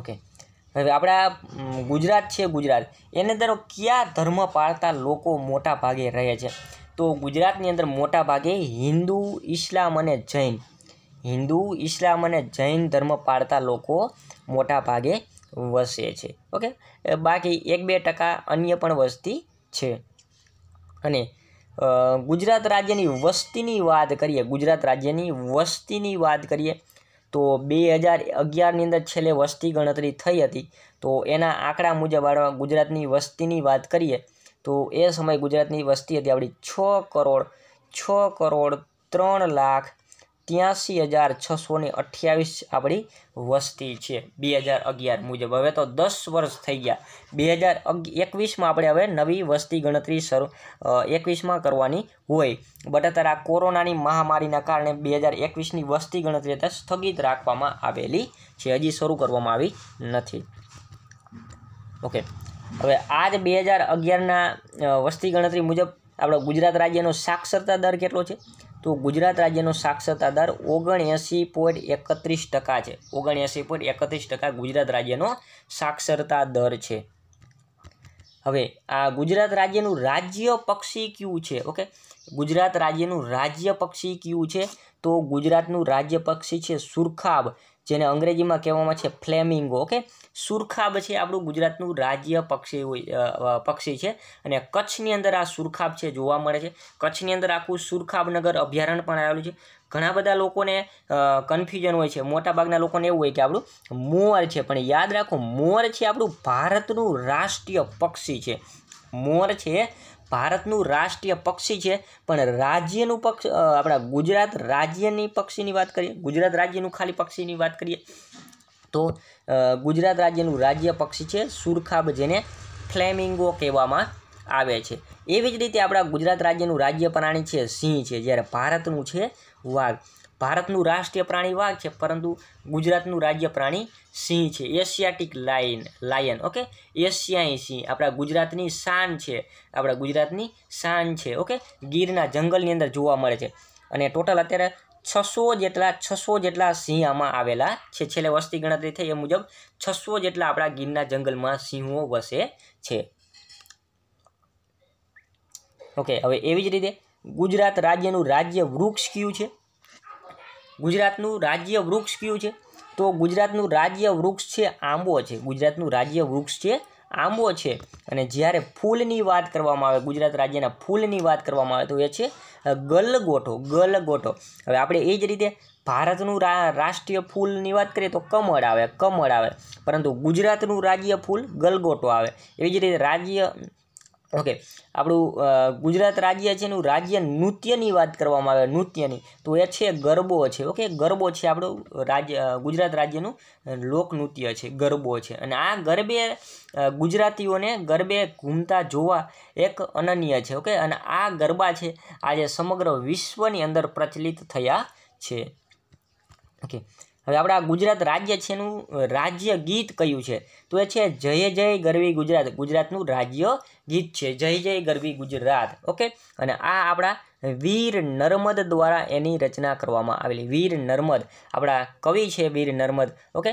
ઓકે હવે આપણા ગુજરાત છે ગુજરાત એની અંદર કયા ધર્મ પાળતા લોકો મોટા ભાગે રહે છે તો ગુજરાતની અંદર મોટા ભાગે હિન્દુ ઇસ્લામ અને જૈન હિન્દુ ઇસ્લામ અને જૈન ધર્મ પાળતા લોકો મોટા ભાગે વસે છે ઓકે બાકી એક બે ટકા અન્ય પણ વસ્તી છે અને ગુજરાત રાજ્યની વસ્તીની વાત કરીએ ગુજરાત રાજ્યની વસ્તીની વાત કરીએ તો બે હજાર અગિયારની અંદર છેલ્લે વસ્તી ગણતરી થઈ હતી તો એના આંકડા મુજબ ગુજરાતની વસ્તીની વાત કરીએ તો એ સમયે ગુજરાતની વસ્તી હતી આપણી છ કરોડ છ કરોડ ત્રણ લાખ ત્યાંસી હજાર છસો ને અઠ્યાવીસ આપણી વસ્તી છે બે હજાર અગિયાર મુજબ હવે તો દસ વર્ષ થઈ ગયા બે હજાર એકવીસમાં આપણે હવે નવી વસ્તી ગણતરી શરૂ એકવીસમાં કરવાની હોય બટ અત્યારે આ કોરોનાની મહામારીના કારણે બે હજાર એકવીસની વસ્તી ગણતરી અત્યારે સ્થગિત રાખવામાં આવેલી છે હજી શરૂ કરવામાં આવી નથી ઓકે હવે આ જ બે હજાર અગિયારના વસ્તી ગણતરી મુજબ આપણો ગુજરાત રાજ્યનો સાક્ષરતા દર કેટલો છે તો ગુજરાત રાજ્યનો સાક્ષરતા દર ઓગણએંસી પોઈન્ટ એકત્રીસ ટકા છે ઓગણએંસી પોઈન્ટ એકત્રીસ ટકા ગુજરાત રાજ્યનો સાક્ષરતા દર છે હવે આ ગુજરાત રાજ્યનું રાજ્ય પક્ષી કયું છે ઓકે ગુજરાત રાજ્યનું રાજ્ય પક્ષી કયું છે તો ગુજરાતનું રાજ્ય પક્ષી છે સુરખાબ જેને અંગ્રેજીમાં કહેવામાં છે ફ્લેમિંગો ઓકે સુરખાબ છે આપણું ગુજરાતનું રાજ્ય પક્ષી હોય પક્ષી છે અને કચ્છની અંદર આ સુરખાબ છે જોવા મળે છે કચ્છની અંદર આખું નગર અભયારણ્ય પણ આવેલું છે ઘણા બધા લોકોને કન્ફ્યુઝન હોય છે મોટાભાગના લોકોને એવું હોય કે આપણું મોર છે પણ યાદ રાખો મોર છે આપણું ભારતનું રાષ્ટ્રીય પક્ષી છે મોર છે ભારતનું રાષ્ટ્રીય પક્ષી છે પણ રાજ્યનું પક્ષ આપણા ગુજરાત રાજ્યની પક્ષીની વાત કરીએ ગુજરાત રાજ્યનું ખાલી પક્ષીની વાત કરીએ તો ગુજરાત રાજ્યનું રાજ્ય પક્ષી છે સુરખાબ જેને ફ્લેમિંગો કહેવામાં આવે છે એવી જ રીતે આપણા ગુજરાત રાજ્યનું રાજ્ય પ્રાણી છે સિંહ છે જ્યારે ભારતનું છે વાઘ ભારતનું રાષ્ટ્રીય પ્રાણી વાઘ છે પરંતુ ગુજરાતનું રાજ્ય પ્રાણી સિંહ છે એશિયાટિક લાયન લાયન ઓકે એશિયાઈ સિંહ આપણા ગુજરાતની શાન છે આપણા ગુજરાતની શાન છે ઓકે ગીરના જંગલની અંદર જોવા મળે છે અને ટોટલ અત્યારે છસો જેટલા છસો જેટલા સિંહ આમાં આવેલા છે છેલ્લે વસ્તી ગણતરી થઈ એ મુજબ છસો જેટલા આપણા ગીરના જંગલમાં સિંહો વસે છે ઓકે હવે એવી જ રીતે ગુજરાત રાજ્યનું રાજ્ય વૃક્ષ કયું છે ગુજરાતનું રાજ્ય વૃક્ષ કયું છે તો ગુજરાતનું રાજ્ય વૃક્ષ છે આંબો છે ગુજરાતનું રાજ્ય વૃક્ષ છે આંબો છે અને જ્યારે ફૂલની વાત કરવામાં આવે ગુજરાત રાજ્યના ફૂલની વાત કરવામાં આવે તો એ છે ગલગોટો ગલગોટો હવે આપણે એ જ રીતે ભારતનું રા રાષ્ટ્રીય ફૂલની વાત કરીએ તો કમળ આવે કમળ આવે પરંતુ ગુજરાતનું રાજ્ય ફૂલ ગલગોટો આવે એવી જ રીતે રાજ્ય ઓકે આપણું ગુજરાત રાજ્ય છે એનું રાજ્ય નૃત્યની વાત કરવામાં આવે નૃત્યની તો એ છે ગરબો છે ઓકે ગરબો છે આપણું રાજ્ય ગુજરાત રાજ્યનું લોકનૃત્ય છે ગરબો છે અને આ ગરબે ગુજરાતીઓને ગરબે ઘૂમતા જોવા એક અનન્ય છે ઓકે અને આ ગરબા છે આજે સમગ્ર વિશ્વની અંદર પ્રચલિત થયા છે ઓકે હવે આપણા ગુજરાત રાજ્ય છે એનું રાજ્ય ગીત કયું છે તો એ છે જય જય ગરવી ગુજરાત ગુજરાતનું રાજ્ય ગીત છે જય જય ગરવી ગુજરાત ઓકે અને આ આપણા વીર નર્મદ દ્વારા એની રચના કરવામાં આવેલી વીર નર્મદ આપણા કવિ છે વીર નર્મદ ઓકે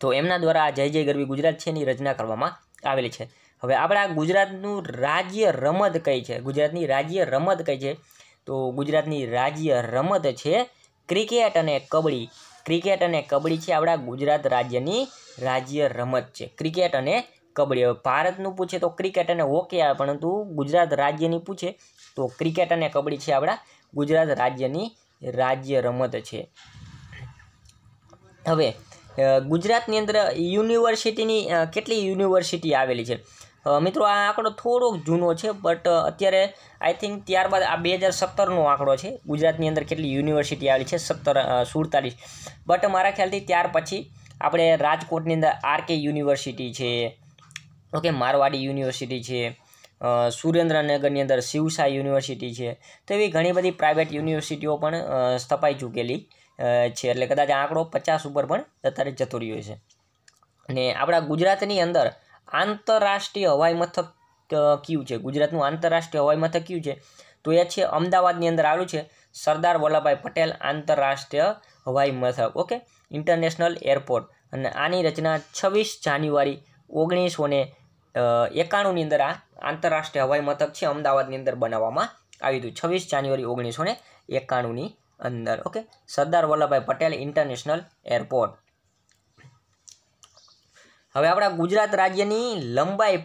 તો એમના દ્વારા આ જય જય ગરવી ગુજરાત છે એની રચના કરવામાં આવેલી છે હવે આપણા ગુજરાતનું રાજ્ય રમત કઈ છે ગુજરાતની રાજ્ય રમત કઈ છે તો ગુજરાતની રાજ્ય રમત છે ક્રિકેટ અને કબડ્ડી ક્રિકેટ અને કબડ્ડી છે આપણા ગુજરાત રાજ્યની રાજ્ય રમત છે ક્રિકેટ અને કબડ્ડી હવે ભારતનું પૂછે તો ક્રિકેટ અને હોકી આવે પરંતુ ગુજરાત રાજ્યની પૂછે તો ક્રિકેટ અને કબડ્ડી છે આપણા ગુજરાત રાજ્યની રાજ્ય રમત છે હવે ગુજરાતની અંદર યુનિવર્સિટીની કેટલી યુનિવર્સિટી આવેલી છે મિત્રો આ આંકડો થોડોક જૂનો છે બટ અત્યારે આઈ થિંક ત્યારબાદ આ બે હજાર સત્તરનો આંકડો છે ગુજરાતની અંદર કેટલી યુનિવર્સિટી આવેલી છે સત્તર સુડતાલીસ બટ મારા ખ્યાલથી ત્યાર પછી આપણે રાજકોટની અંદર આરકે યુનિવર્સિટી છે ઓકે મારવાડી યુનિવર્સિટી છે સુરેન્દ્રનગરની અંદર શિવસા યુનિવર્સિટી છે તો એવી ઘણી બધી પ્રાઇવેટ યુનિવર્સિટીઓ પણ સ્થપાઈ ચૂકેલી છે એટલે કદાચ આંકડો પચાસ ઉપર પણ અત્યારે જતો રહ્યો છે અને આપણા ગુજરાતની અંદર આંતરરાષ્ટ્રીય હવાઈ મથક કયું છે ગુજરાતનું આંતરરાષ્ટ્રીય હવાઈ મથક કયું છે તો એ છે અમદાવાદની અંદર આવ્યું છે સરદાર વલ્લભભાઈ પટેલ આંતરરાષ્ટ્રીય હવાઈ મથક ઓકે ઇન્ટરનેશનલ એરપોર્ટ અને આની રચના છવ્વીસ જાન્યુઆરી ઓગણીસો ને એકાણુંની અંદર આ આંતરરાષ્ટ્રીય હવાઈ મથક છે અમદાવાદની અંદર બનાવવામાં આવ્યું હતું છવ્વીસ જાન્યુઆરી ઓગણીસો ને એકાણુંની અંદર okay Sardar Vallabhbhai Patel international airport હવે આપણા ગુજરાત રાજ્યની લંબાઈ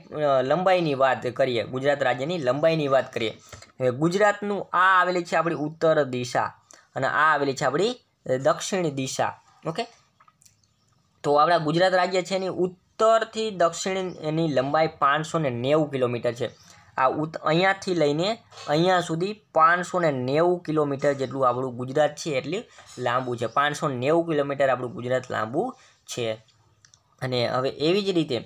લંબાઈની વાત કરીએ ગુજરાત રાજ્યની લંબાઈની વાત કરીએ હવે ગુજરાતનું આ આવેલી છે આપણી ઉત્તર દિશા અને આ આવેલી છે આપણી દક્ષિણ દિશા ઓકે તો આપણા ગુજરાત રાજ્ય છે એની ઉત્તર ઉત્તરથી દક્ષિણ એની લંબાઈ પાંચસો ને નેવું કિલોમીટર છે આ ઉત અહીંયાથી લઈને અહીંયા સુધી પાંચસો ને નેવું કિલોમીટર જેટલું આપણું ગુજરાત છે એટલી લાંબુ છે પાંચસો નેવું કિલોમીટર આપણું ગુજરાત લાંબુ છે અને હવે એવી જ રીતે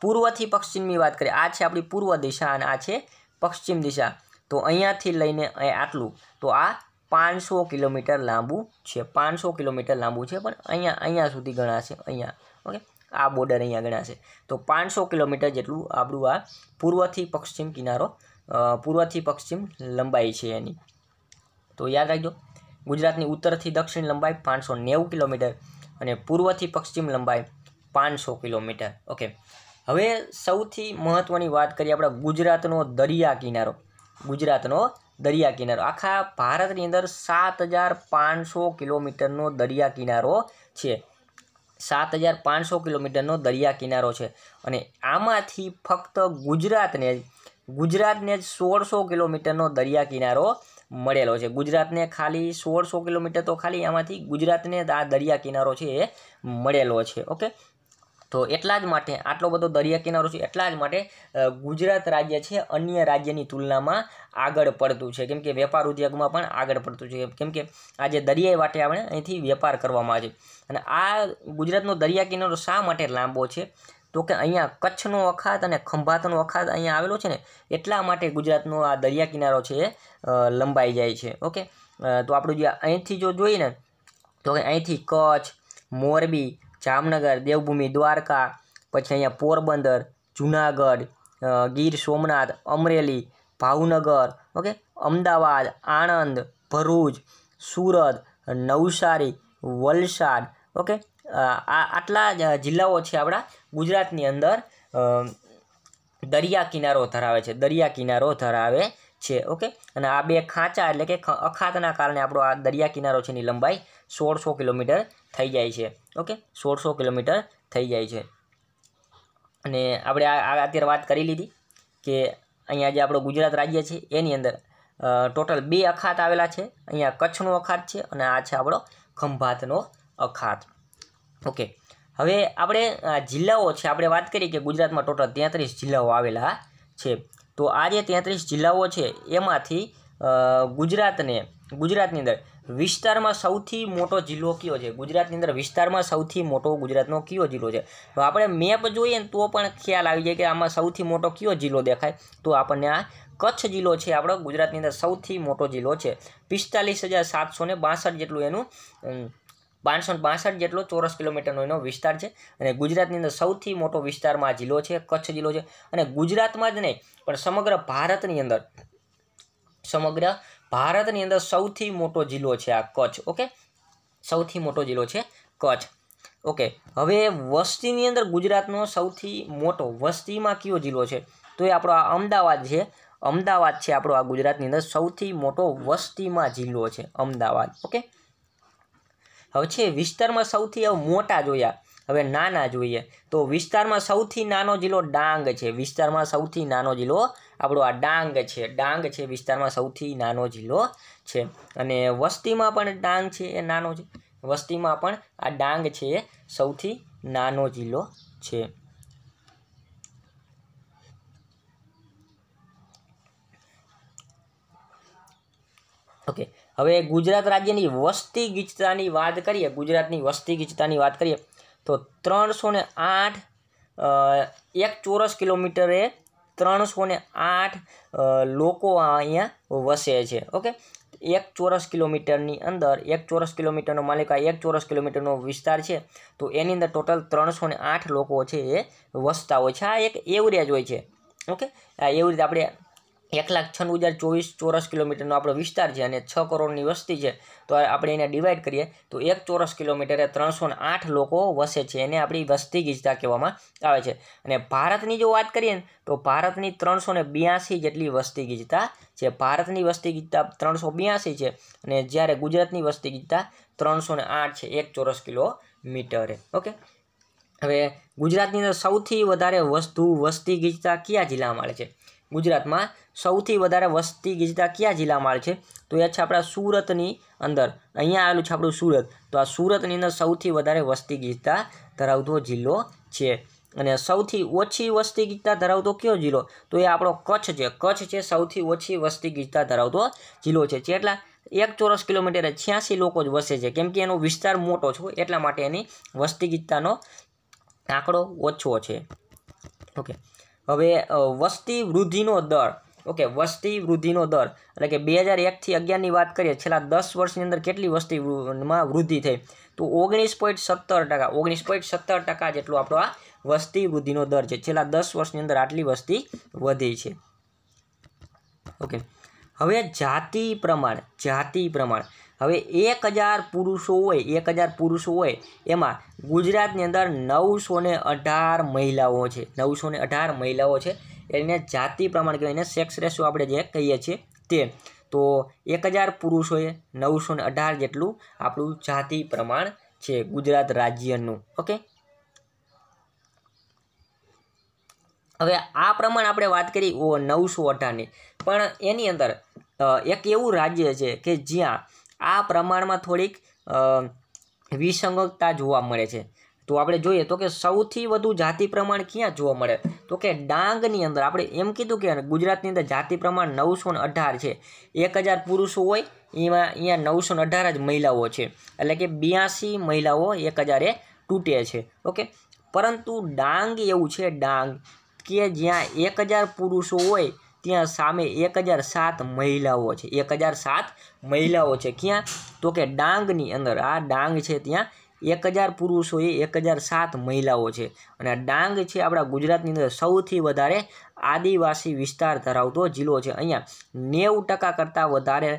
પૂર્વથી પશ્ચિમની વાત કરીએ આ છે આપણી પૂર્વ દિશા અને આ છે પશ્ચિમ દિશા તો અહીંયાથી લઈને આટલું તો આ પાંચસો કિલોમીટર લાંબુ છે પાંચસો કિલોમીટર લાંબુ છે પણ અહીંયા અહીંયા સુધી ગણાશે અહીંયા ઓકે આ બોર્ડર અહીંયા આગળ છે તો પાંચસો કિલોમીટર જેટલું આપણું આ પૂર્વથી પશ્ચિમ કિનારો પૂર્વથી પશ્ચિમ લંબાઈ છે એની તો યાદ રાખજો ગુજરાતની ઉત્તરથી દક્ષિણ લંબાઈ પાંચસો નેવું કિલોમીટર અને પૂર્વથી પશ્ચિમ લંબાઈ પાંચસો કિલોમીટર ઓકે હવે સૌથી મહત્ત્વની વાત કરીએ આપણે ગુજરાતનો દરિયા કિનારો ગુજરાતનો દરિયા કિનારો આખા ભારતની અંદર સાત હજાર પાંચસો કિલોમીટરનો દરિયા કિનારો છે સાત હજાર પાંચસો કિલોમીટરનો દરિયા કિનારો છે અને આમાંથી ફક્ત ગુજરાતને ગુજરાતને જ સોળસો કિલોમીટરનો દરિયા કિનારો મળેલો છે ગુજરાતને ખાલી સોળસો કિલોમીટર તો ખાલી આમાંથી ગુજરાતને આ દરિયા કિનારો છે એ મળેલો છે ઓકે તો એટલા જ માટે આટલો બધો દરિયા કિનારો છે એટલા જ માટે ગુજરાત રાજ્ય છે અન્ય રાજ્યની તુલનામાં આગળ પડતું છે કેમ કે વેપાર ઉદ્યોગમાં પણ આગળ પડતું છે કેમ કે આ જે દરિયાઈ વાટે આપણે અહીંથી વેપાર કરવામાં આવે છે અને આ ગુજરાતનો દરિયા કિનારો શા માટે લાંબો છે તો કે અહીંયા કચ્છનો વખાત અને ખંભાતનો વખાત અહીંયા આવેલો છે ને એટલા માટે ગુજરાતનો આ દરિયા કિનારો છે એ લંબાઈ જાય છે ઓકે તો આપણું જે અહીંથી જો જોઈએ ને તો કે અહીંથી કચ્છ મોરબી જામનગર દેવભૂમિ દ્વારકા પછી અહીંયા પોરબંદર જુનાગઢ ગીર સોમનાથ અમરેલી ભાવનગર ઓકે અમદાવાદ આણંદ ભરૂચ સુરત નવસારી વલસાડ ઓકે આ આટલા જિલ્લાઓ છે આપણા ગુજરાતની અંદર દરિયા કિનારો ધરાવે છે દરિયા કિનારો ધરાવે છે ઓકે અને આ બે ખાંચા એટલે કે અખાતના કારણે આપણો આ દરિયા કિનારો છે એની લંબાઈ સોળસો કિલોમીટર થઈ જાય છે ઓકે સોળસો કિલોમીટર થઈ જાય છે અને આપણે આ અત્યારે વાત કરી લીધી કે અહીંયા જે આપણો ગુજરાત રાજ્ય છે એની અંદર ટોટલ બે અખાત આવેલા છે અહીંયા કચ્છનો અખાત છે અને આ છે આપણો ખંભાતનો અખાત ઓકે હવે આપણે જિલ્લાઓ છે આપણે વાત કરી કે ગુજરાતમાં ટોટલ તેત્રીસ જિલ્લાઓ આવેલા છે તો આ જે તેત્રીસ જિલ્લાઓ છે એમાંથી ગુજરાતને ગુજરાતની અંદર વિસ્તારમાં સૌથી મોટો જિલ્લો કયો છે ગુજરાતની અંદર વિસ્તારમાં સૌથી મોટો ગુજરાતનો કયો જિલ્લો છે તો આપણે મેપ જોઈએ ને તો પણ ખ્યાલ આવી જાય કે આમાં સૌથી મોટો કયો જિલ્લો દેખાય તો આપણને આ કચ્છ જિલ્લો છે આપણો ગુજરાતની અંદર સૌથી મોટો જિલ્લો છે પિસ્તાલીસ હજાર સાતસો ને જેટલું એનું પાંચસો બાસઠ જેટલો ચોરસ કિલોમીટરનો એનો વિસ્તાર છે અને ગુજરાતની અંદર સૌથી મોટો વિસ્તારમાં આ જિલ્લો છે કચ્છ જિલ્લો છે અને ગુજરાતમાં જ નહીં પણ સમગ્ર ભારતની અંદર સમગ્ર ભારતની અંદર સૌથી મોટો જિલ્લો છે આ કચ્છ ઓકે સૌથી મોટો જિલ્લો છે કચ્છ ઓકે હવે વસ્તીની અંદર ગુજરાતનો સૌથી મોટો વસ્તીમાં કયો જિલ્લો છે તો એ આપણો આ અમદાવાદ છે અમદાવાદ છે આપણો આ ગુજરાતની અંદર સૌથી મોટો વસ્તીમાં જિલ્લો છે અમદાવાદ ઓકે હવે છે વિસ્તારમાં સૌથી મોટા જોયા હવે નાના જોઈએ તો વિસ્તારમાં સૌથી નાનો જિલ્લો ડાંગ છે વિસ્તારમાં સૌથી નાનો જિલ્લો આપણો આ ડાંગ છે ડાંગ છે વિસ્તારમાં સૌથી નાનો જિલ્લો છે અને વસ્તીમાં પણ ડાંગ છે એ નાનો છે વસ્તીમાં પણ આ ડાંગ છે એ સૌથી નાનો જિલ્લો છે ઓકે હવે ગુજરાત રાજ્યની વસ્તી ગીચતાની વાત કરીએ ગુજરાતની વસ્તી ગીચતાની વાત કરીએ તો ત્રણસો ને આઠ એક ચોરસ કિલોમીટરે ત્રણસો ને આઠ લોકો અહીંયા વસે છે ઓકે એક ચોરસ કિલોમીટરની અંદર એક ચોરસ કિલોમીટરનો માલિક આ એક ચોરસ કિલોમીટરનો વિસ્તાર છે તો એની અંદર ટોટલ ત્રણસો આઠ લોકો છે એ વસતા હોય છે આ એક એવરેજ હોય છે ઓકે આ એવી રીતે આપણે એક લાખ છન્નું હજાર ચોવીસ ચોરસ કિલોમીટરનો આપણો વિસ્તાર છે અને છ કરોડની વસ્તી છે તો આપણે એને ડિવાઈડ કરીએ તો એક ચોરસ કિલોમીટરે ત્રણસો આઠ લોકો વસે છે એને આપણી વસ્તી ગીચતા કહેવામાં આવે છે અને ભારતની જો વાત કરીએ ને તો ભારતની ત્રણસો ને બ્યાસી જેટલી વસ્તી ગીચતા છે ભારતની વસ્તી ગીચતા ત્રણસો બ્યાસી છે અને જ્યારે ગુજરાતની વસ્તી ગીચતા ત્રણસો આઠ છે એક ચોરસ કિલોમીટરે ઓકે હવે ગુજરાતની અંદર સૌથી વધારે વસ્તુ વસ્તી ગીચતા કયા જિલ્લામાં મળે છે ગુજરાતમાં સૌથી વધારે વસ્તી ગીજતા કયા જિલ્લામાં છે તો એ છે આપણા સુરતની અંદર અહીંયા આવેલું છે આપણું સુરત તો આ સુરતની અંદર સૌથી વધારે વસ્તી ગીચતા ધરાવતો જિલ્લો છે અને સૌથી ઓછી વસ્તી ગીચતા ધરાવતો કયો જિલ્લો તો એ આપણો કચ્છ છે કચ્છ છે સૌથી ઓછી વસ્તી ગીચતા ધરાવતો જિલ્લો છે જેટલા એક ચોરસ કિલોમીટરે છ્યાસી લોકો જ વસે છે કેમ કે એનો વિસ્તાર મોટો છે એટલા માટે એની વસ્તી ગીચતાનો આંકડો ઓછો છે ઓકે હવે વસ્તી વૃદ્ધિનો દર ઓકે વસ્તી વૃદ્ધિનો દર એટલે કે બે હજાર એકથી અગિયારની વાત કરીએ છેલ્લા દસ વર્ષની અંદર કેટલી વસ્તીમાં વૃદ્ધિ થઈ તો ઓગણીસ પોઈન્ટ સત્તર ટકા ઓગણીસ પોઈન્ટ સત્તર ટકા જેટલો આપણો આ વસ્તી વૃદ્ધિનો દર છે છેલ્લા દસ વર્ષની અંદર આટલી વસ્તી વધી છે ઓકે હવે જાતિ પ્રમાણ જાતિ પ્રમાણ હવે એક હજાર પુરુષો હોય એક હજાર પુરુષો હોય એમાં ગુજરાતની અંદર નવસો ને અઢાર મહિલાઓ છે નવસો ને અઢાર મહિલાઓ છે એને જાતિ પ્રમાણ કહેવાય એને સેક્સ રેશિયો આપણે જે કહીએ છીએ તે તો એક હજાર પુરુષોએ નવસો ને અઢાર જેટલું આપણું જાતિ પ્રમાણ છે ગુજરાત રાજ્યનું ઓકે હવે આ પ્રમાણ આપણે વાત કરી નવસો અઢારની પણ એની અંદર એક એવું રાજ્ય છે કે જ્યાં આ પ્રમાણમાં થોડીક વિસંગતતા જોવા મળે છે તો આપણે જોઈએ તો કે સૌથી વધુ જાતિ પ્રમાણ ક્યાં જોવા મળે તો કે ડાંગની અંદર આપણે એમ કીધું કે ગુજરાતની અંદર જાતિ પ્રમાણ નવસો અઢાર છે એક હજાર પુરુષો હોય એમાં અહીંયા નવસો અઢાર જ મહિલાઓ છે એટલે કે બ્યાસી મહિલાઓ એક હજારે તૂટે છે ઓકે પરંતુ ડાંગ એવું છે ડાંગ કે જ્યાં એક હજાર પુરુષો હોય ત્યાં સામે એક હજાર સાત મહિલાઓ છે એક હજાર સાત મહિલાઓ છે ક્યાં તો કે ડાંગની અંદર આ ડાંગ છે ત્યાં એક હજાર પુરુષોએ એક હજાર સાત મહિલાઓ છે અને ડાંગ છે આપણા ગુજરાતની અંદર સૌથી વધારે આદિવાસી વિસ્તાર ધરાવતો જિલ્લો છે અહીંયા નેવું ટકા કરતાં વધારે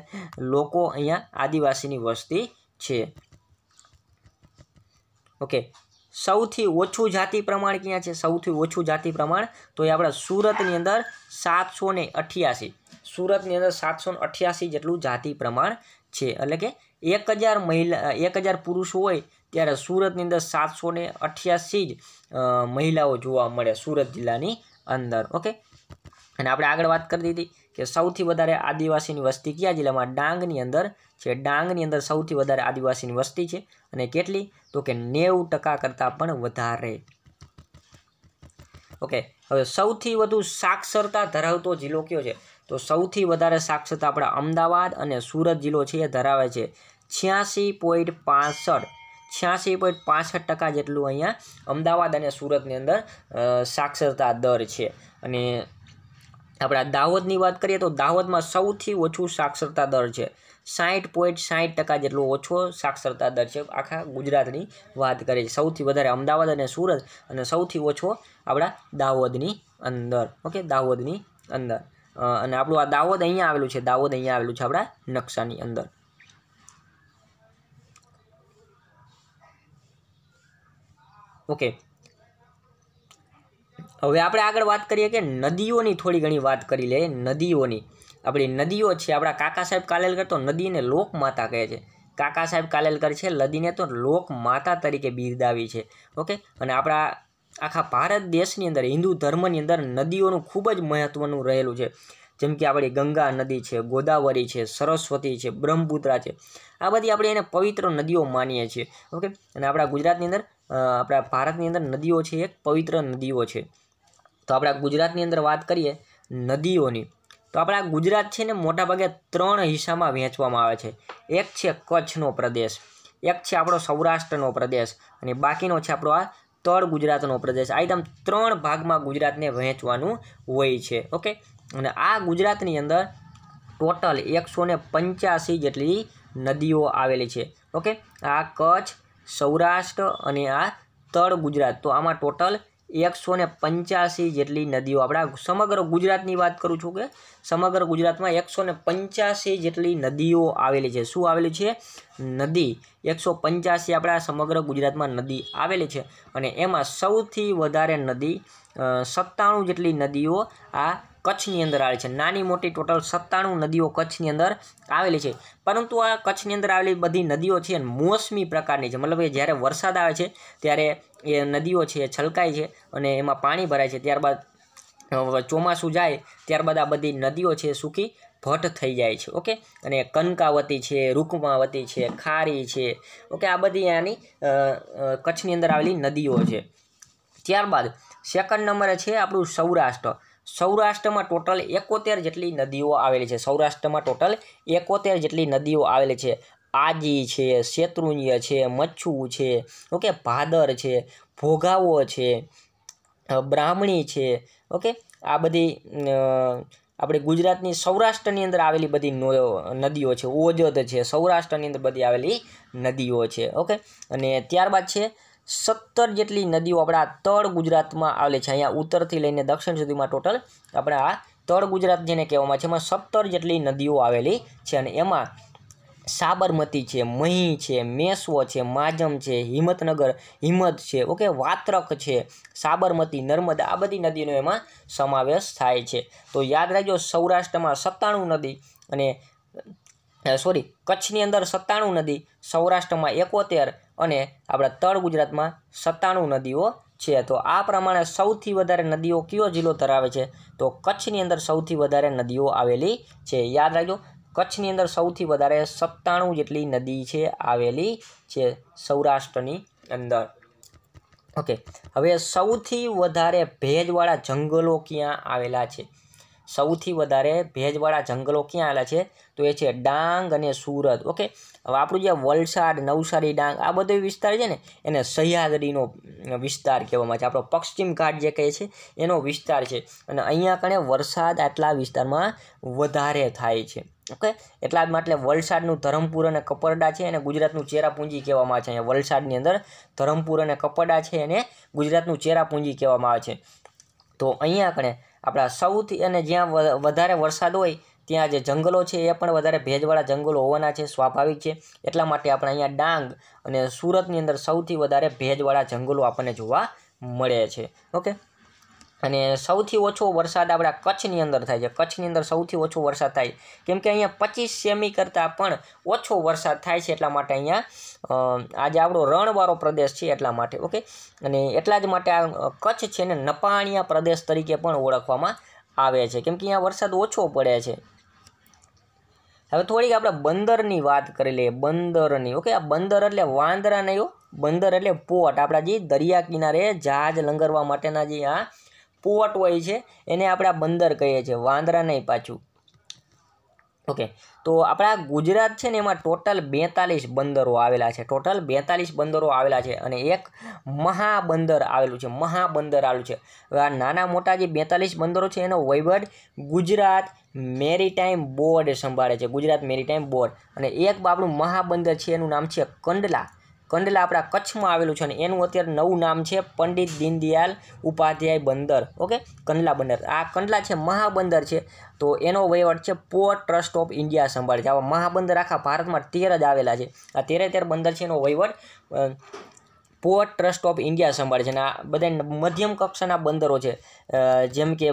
લોકો અહીંયા આદિવાસીની વસ્તી છે ઓકે સૌથી ઓછું જાતિ પ્રમાણ ક્યાં છે સૌથી ઓછું જાતિ પ્રમાણ તો એ આપણા સુરતની અંદર સાતસો ને અઠ્યાસી સુરતની અંદર સાતસો ને અઠ્યાસી જેટલું જાતિ પ્રમાણ છે એટલે કે એક હજાર મહિલા એક હજાર પુરુષ હોય ત્યારે સુરતની અંદર સાતસો ને અઠ્યાસી જ મહિલાઓ જોવા મળે સુરત જિલ્લાની અંદર ઓકે અને આપણે આગળ વાત કરી દીધી કે સૌથી વધારે આદિવાસીની વસ્તી કયા જિલ્લામાં ડાંગની અંદર છે ડાંગની અંદર સૌથી વધારે આદિવાસીની વસ્તી છે અને કેટલી તો કે નેવું ટકા કરતાં પણ વધારે ઓકે હવે સૌથી વધુ સાક્ષરતા ધરાવતો જિલ્લો કયો છે તો સૌથી વધારે સાક્ષરતા આપણા અમદાવાદ અને સુરત જિલ્લો છે એ ધરાવે છે છ્યાસી પોઈન્ટ પાસઠ છ્યાસી પોઈન્ટ પાસઠ ટકા જેટલું અહીંયા અમદાવાદ અને સુરતની અંદર સાક્ષરતા દર છે અને આપણા દાહોદની વાત કરીએ તો દાહોદમાં સૌથી ઓછું સાક્ષરતા દર છે સાઠ પોઈન્ટ સાઠ ટકા જેટલો ઓછો સાક્ષરતા દર છે આખા ગુજરાતની વાત કરે છે સૌથી વધારે અમદાવાદ અને સુરત અને સૌથી ઓછો આપણા દાહોદની અંદર ઓકે દાહોદની અંદર અને આપણું આ દાહોદ અહીંયા આવેલું છે દાહોદ અહીંયા આવેલું છે આપણા નકશાની અંદર ઓકે હવે આપણે આગળ વાત કરીએ કે નદીઓની થોડી ઘણી વાત કરી લઈએ નદીઓની આપણી નદીઓ છે આપણા કાકા સાહેબ કાલેલકર તો નદીને લોકમાતા કહે છે કાકા સાહેબ કાલેલકર છે નદીને તો લોકમાતા તરીકે બિરદાવી છે ઓકે અને આપણા આખા ભારત દેશની અંદર હિન્દુ ધર્મની અંદર નદીઓનું ખૂબ જ મહત્ત્વનું રહેલું છે જેમ કે આપણી ગંગા નદી છે ગોદાવરી છે સરસ્વતી છે બ્રહ્મપુત્રા છે આ બધી આપણે એને પવિત્ર નદીઓ માનીએ છીએ ઓકે અને આપણા ગુજરાતની અંદર આપણા ભારતની અંદર નદીઓ છે એક પવિત્ર નદીઓ છે તો આપણા ગુજરાતની અંદર વાત કરીએ નદીઓની તો આપણા ગુજરાત છે ને મોટાભાગે ત્રણ હિસ્સામાં વહેંચવામાં આવે છે એક છે કચ્છનો પ્રદેશ એક છે આપણો સૌરાષ્ટ્રનો પ્રદેશ અને બાકીનો છે આપણો આ તળ ગુજરાતનો પ્રદેશ આ એકદમ ત્રણ ભાગમાં ગુજરાતને વહેંચવાનું હોય છે ઓકે અને આ ગુજરાતની અંદર ટોટલ એકસો ને જેટલી નદીઓ આવેલી છે ઓકે આ કચ્છ સૌરાષ્ટ્ર અને આ તળ ગુજરાત તો આમાં ટોટલ એકસો ને પંચ્યાસી જેટલી નદીઓ આપણા સમગ્ર ગુજરાતની વાત કરું છું કે સમગ્ર ગુજરાતમાં એકસો ને પંચ્યાસી જેટલી નદીઓ આવેલી છે શું આવેલી છે નદી એકસો પંચ્યાસી આપણા સમગ્ર ગુજરાતમાં નદી આવેલી છે અને એમાં સૌથી વધારે નદી સત્તાણું જેટલી નદીઓ આ કચ્છની અંદર આવેલી છે નાની મોટી ટોટલ સત્તાણું નદીઓ કચ્છની અંદર આવેલી છે પરંતુ આ કચ્છની અંદર આવેલી બધી નદીઓ છે મોસમી પ્રકારની છે મતલબ કે જ્યારે વરસાદ આવે છે ત્યારે એ નદીઓ છે એ છલકાય છે અને એમાં પાણી ભરાય છે ત્યારબાદ ચોમાસું જાય ત્યારબાદ આ બધી નદીઓ છે સૂકી ભટ્ટ થઈ જાય છે ઓકે અને કનકાવતી છે રૂકમાવતી છે ખારી છે ઓકે આ બધી આની કચ્છની અંદર આવેલી નદીઓ છે ત્યારબાદ સેકન્ડ નંબરે છે આપણું સૌરાષ્ટ્ર સૌરાષ્ટ્રમાં ટોટલ એકોતેર જેટલી નદીઓ આવેલી છે સૌરાષ્ટ્રમાં ટોટલ એકોતેર જેટલી નદીઓ આવેલી છે આજી છે શેત્રુંજ્ય છે મચ્છુ છે ઓકે ભાદર છે ભોગાવો છે બ્રાહ્મણી છે ઓકે આ બધી આપણે ગુજરાતની સૌરાષ્ટ્રની અંદર આવેલી બધી નદીઓ છે ઓજદ છે સૌરાષ્ટ્રની અંદર બધી આવેલી નદીઓ છે ઓકે અને ત્યારબાદ છે સત્તર જેટલી નદીઓ આપણા તળ ગુજરાતમાં આવેલી છે અહીંયા ઉત્તરથી લઈને દક્ષિણ સુધીમાં ટોટલ આપણે આ તળ ગુજરાત જેને કહેવામાં છે એમાં સત્તર જેટલી નદીઓ આવેલી છે અને એમાં સાબરમતી છે મહી છે મેસવો છે માજમ છે હિંમતનગર હિંમત છે ઓકે વાત્રક છે સાબરમતી નર્મદા આ બધી નદીનો એમાં સમાવેશ થાય છે તો યાદ રાખજો સૌરાષ્ટ્રમાં સત્તાણું નદી અને સોરી કચ્છની અંદર સત્તાણું નદી સૌરાષ્ટ્રમાં એકોતેર અને આપણા તળ ગુજરાતમાં સત્તાણું નદીઓ છે તો આ પ્રમાણે સૌથી વધારે નદીઓ કયો જિલ્લો ધરાવે છે તો કચ્છની અંદર સૌથી વધારે નદીઓ આવેલી છે યાદ રાખજો કચ્છની અંદર સૌથી વધારે સત્તાણું જેટલી નદી છે આવેલી છે સૌરાષ્ટ્રની અંદર ઓકે હવે સૌથી વધારે ભેજવાળા જંગલો ક્યાં આવેલા છે સૌથી વધારે ભેજવાળા જંગલો ક્યાં આવેલા છે તો એ છે ડાંગ અને સુરત ઓકે હવે આપણું જે વલસાડ નવસારી ડાંગ આ બધો વિસ્તાર છે ને એને સહ્યાદ્રીનો વિસ્તાર કહેવામાં છે આપણો પશ્ચિમ ઘાટ જે કહે છે એનો વિસ્તાર છે અને અહીંયા કણે વરસાદ આટલા વિસ્તારમાં વધારે થાય છે ઓકે એટલા માટે વલસાડનું ધરમપુર અને કપરડા છે અને ગુજરાતનું ચેરાપુંજી કહેવામાં આવે છે અહીંયા વલસાડની અંદર ધરમપુર અને કપરડા છે એને ગુજરાતનું ચેરાપુંજી કહેવામાં આવે છે તો અહીંયા કણે આપણા સૌથી અને જ્યાં વધારે વરસાદ હોય ત્યાં જે જંગલો છે એ પણ વધારે ભેજવાળા જંગલો હોવાના છે સ્વાભાવિક છે એટલા માટે આપણે અહીંયા ડાંગ અને સુરતની અંદર સૌથી વધારે ભેજવાળા જંગલો આપણને જોવા મળે છે ઓકે અને સૌથી ઓછો વરસાદ આપણા કચ્છની અંદર થાય છે કચ્છની અંદર સૌથી ઓછો વરસાદ થાય કેમ કે અહીંયા પચીસ સેમી કરતાં પણ ઓછો વરસાદ થાય છે એટલા માટે અહીંયા આજે આપણો રણવાળો પ્રદેશ છે એટલા માટે ઓકે અને એટલા જ માટે આ કચ્છ છે ને નપાણિયા પ્રદેશ તરીકે પણ ઓળખવામાં આવે છે કેમ કે અહીંયા વરસાદ ઓછો પડે છે હવે થોડીક આપણે બંદરની વાત કરી લઈએ બંદરની ઓકે આ બંદર એટલે વાંદરા નહીં બંદર એટલે પોટ આપણા જે દરિયા કિનારે જહાજ લંગરવા માટેના જે આ પોટ હોય છે એને આપણે બંદર કહીએ છીએ વાંદરા નહીં પાછું ઓકે તો આપણા ગુજરાત છે ને એમાં ટોટલ બેતાલીસ બંદરો આવેલા છે ટોટલ બેતાલીસ બંદરો આવેલા છે અને એક મહાબંદર આવેલું છે મહાબંદર આવેલું છે આ નાના મોટા જે બેતાલીસ બંદરો છે એનો વહીવટ ગુજરાત મેરીટાઈમ બોર્ડ સંભાળે છે ગુજરાત મેરીટાઈમ બોર્ડ અને એક આપણું મહાબંદર છે એનું નામ છે કંડલા કંડલા આપણા કચ્છમાં આવેલું છે અને એનું અત્યારે નવું નામ છે પંડિત દીનદયાલ ઉપાધ્યાય બંદર ઓકે કંડલા બંદર આ કંડલા છે મહાબંદર છે તો એનો વહીવટ છે પોર્ટ ટ્રસ્ટ ઓફ ઇન્ડિયા સંભાળે છે આવા મહાબંદર આખા ભારતમાં તેર જ આવેલા છે આ તેરે તેર બંદર છે એનો વહીવટ પોર્ટ ટ્રસ્ટ ઓફ ઇન્ડિયા સંભાળે છે અને આ બધા મધ્યમ કક્ષાના બંદરો છે જેમ કે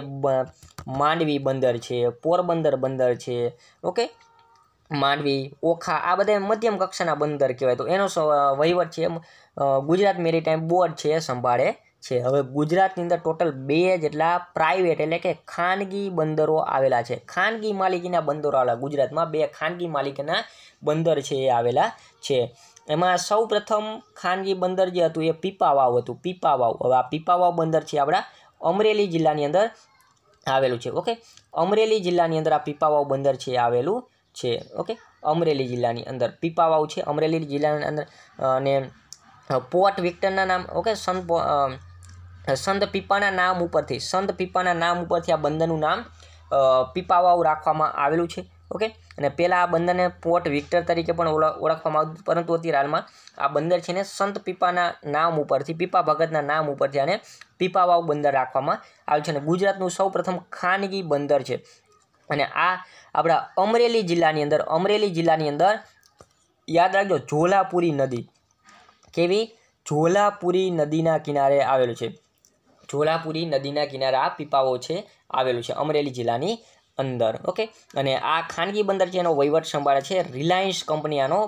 માંડવી બંદર છે પોરબંદર બંદર છે ઓકે માંડવી ઓખા આ બધા મધ્યમ કક્ષાના બંદર કહેવાય તો એનો વહીવટ છે ગુજરાત મેરીટાઈમ બોર્ડ છે સંભાળે છે હવે ગુજરાતની અંદર ટોટલ બે જેટલા પ્રાઇવેટ એટલે કે ખાનગી બંદરો આવેલા છે ખાનગી માલિકીના બંદરો આવેલા ગુજરાતમાં બે ખાનગી માલિકીના બંદર છે એ આવેલા છે એમાં સૌ પ્રથમ ખાનગી બંદર જે હતું એ પીપાવાવ હતું પીપાવાવ હવે આ પીપાવાવ બંદર છે આપણા અમરેલી જિલ્લાની અંદર આવેલું છે ઓકે અમરેલી જિલ્લાની અંદર આ પીપાવાવ બંદર છે આવેલું છે ઓકે અમરેલી જિલ્લાની અંદર પીપાવાવ છે અમરેલી જિલ્લાની અંદર અને પોટ વિક્ટરના નામ ઓકે સંત સંત પીપાના નામ ઉપરથી સંત પીપાના નામ ઉપરથી આ બંદરનું નામ પીપાવાવ રાખવામાં આવેલું છે ઓકે અને પહેલાં આ બંદરને પોર્ટ વિક્ટર તરીકે પણ ઓળખવામાં આવતું પરંતુ અત્યારે હાલમાં આ બંદર છે ને સંત પીપાના નામ ઉપરથી પીપા ભગતના નામ ઉપરથી આને પીપાવાવ બંદર રાખવામાં આવ્યું છે અને ગુજરાતનું સૌપ્રથમ ખાનગી બંદર છે અને આ આપણા અમરેલી જિલ્લાની અંદર અમરેલી જિલ્લાની અંદર યાદ રાખજો ઝોલાપુરી નદી કેવી ઝોલાપુરી નદીના કિનારે આવેલું છે ઝોલાપુરી નદીના કિનારે આ પીપાવો છે આવેલું છે અમરેલી જિલ્લાની અંદર ઓકે અને આ ખાનગી બંદર છે એનો વહીવટ સંભાળે છે રિલાયન્સ કંપની આનો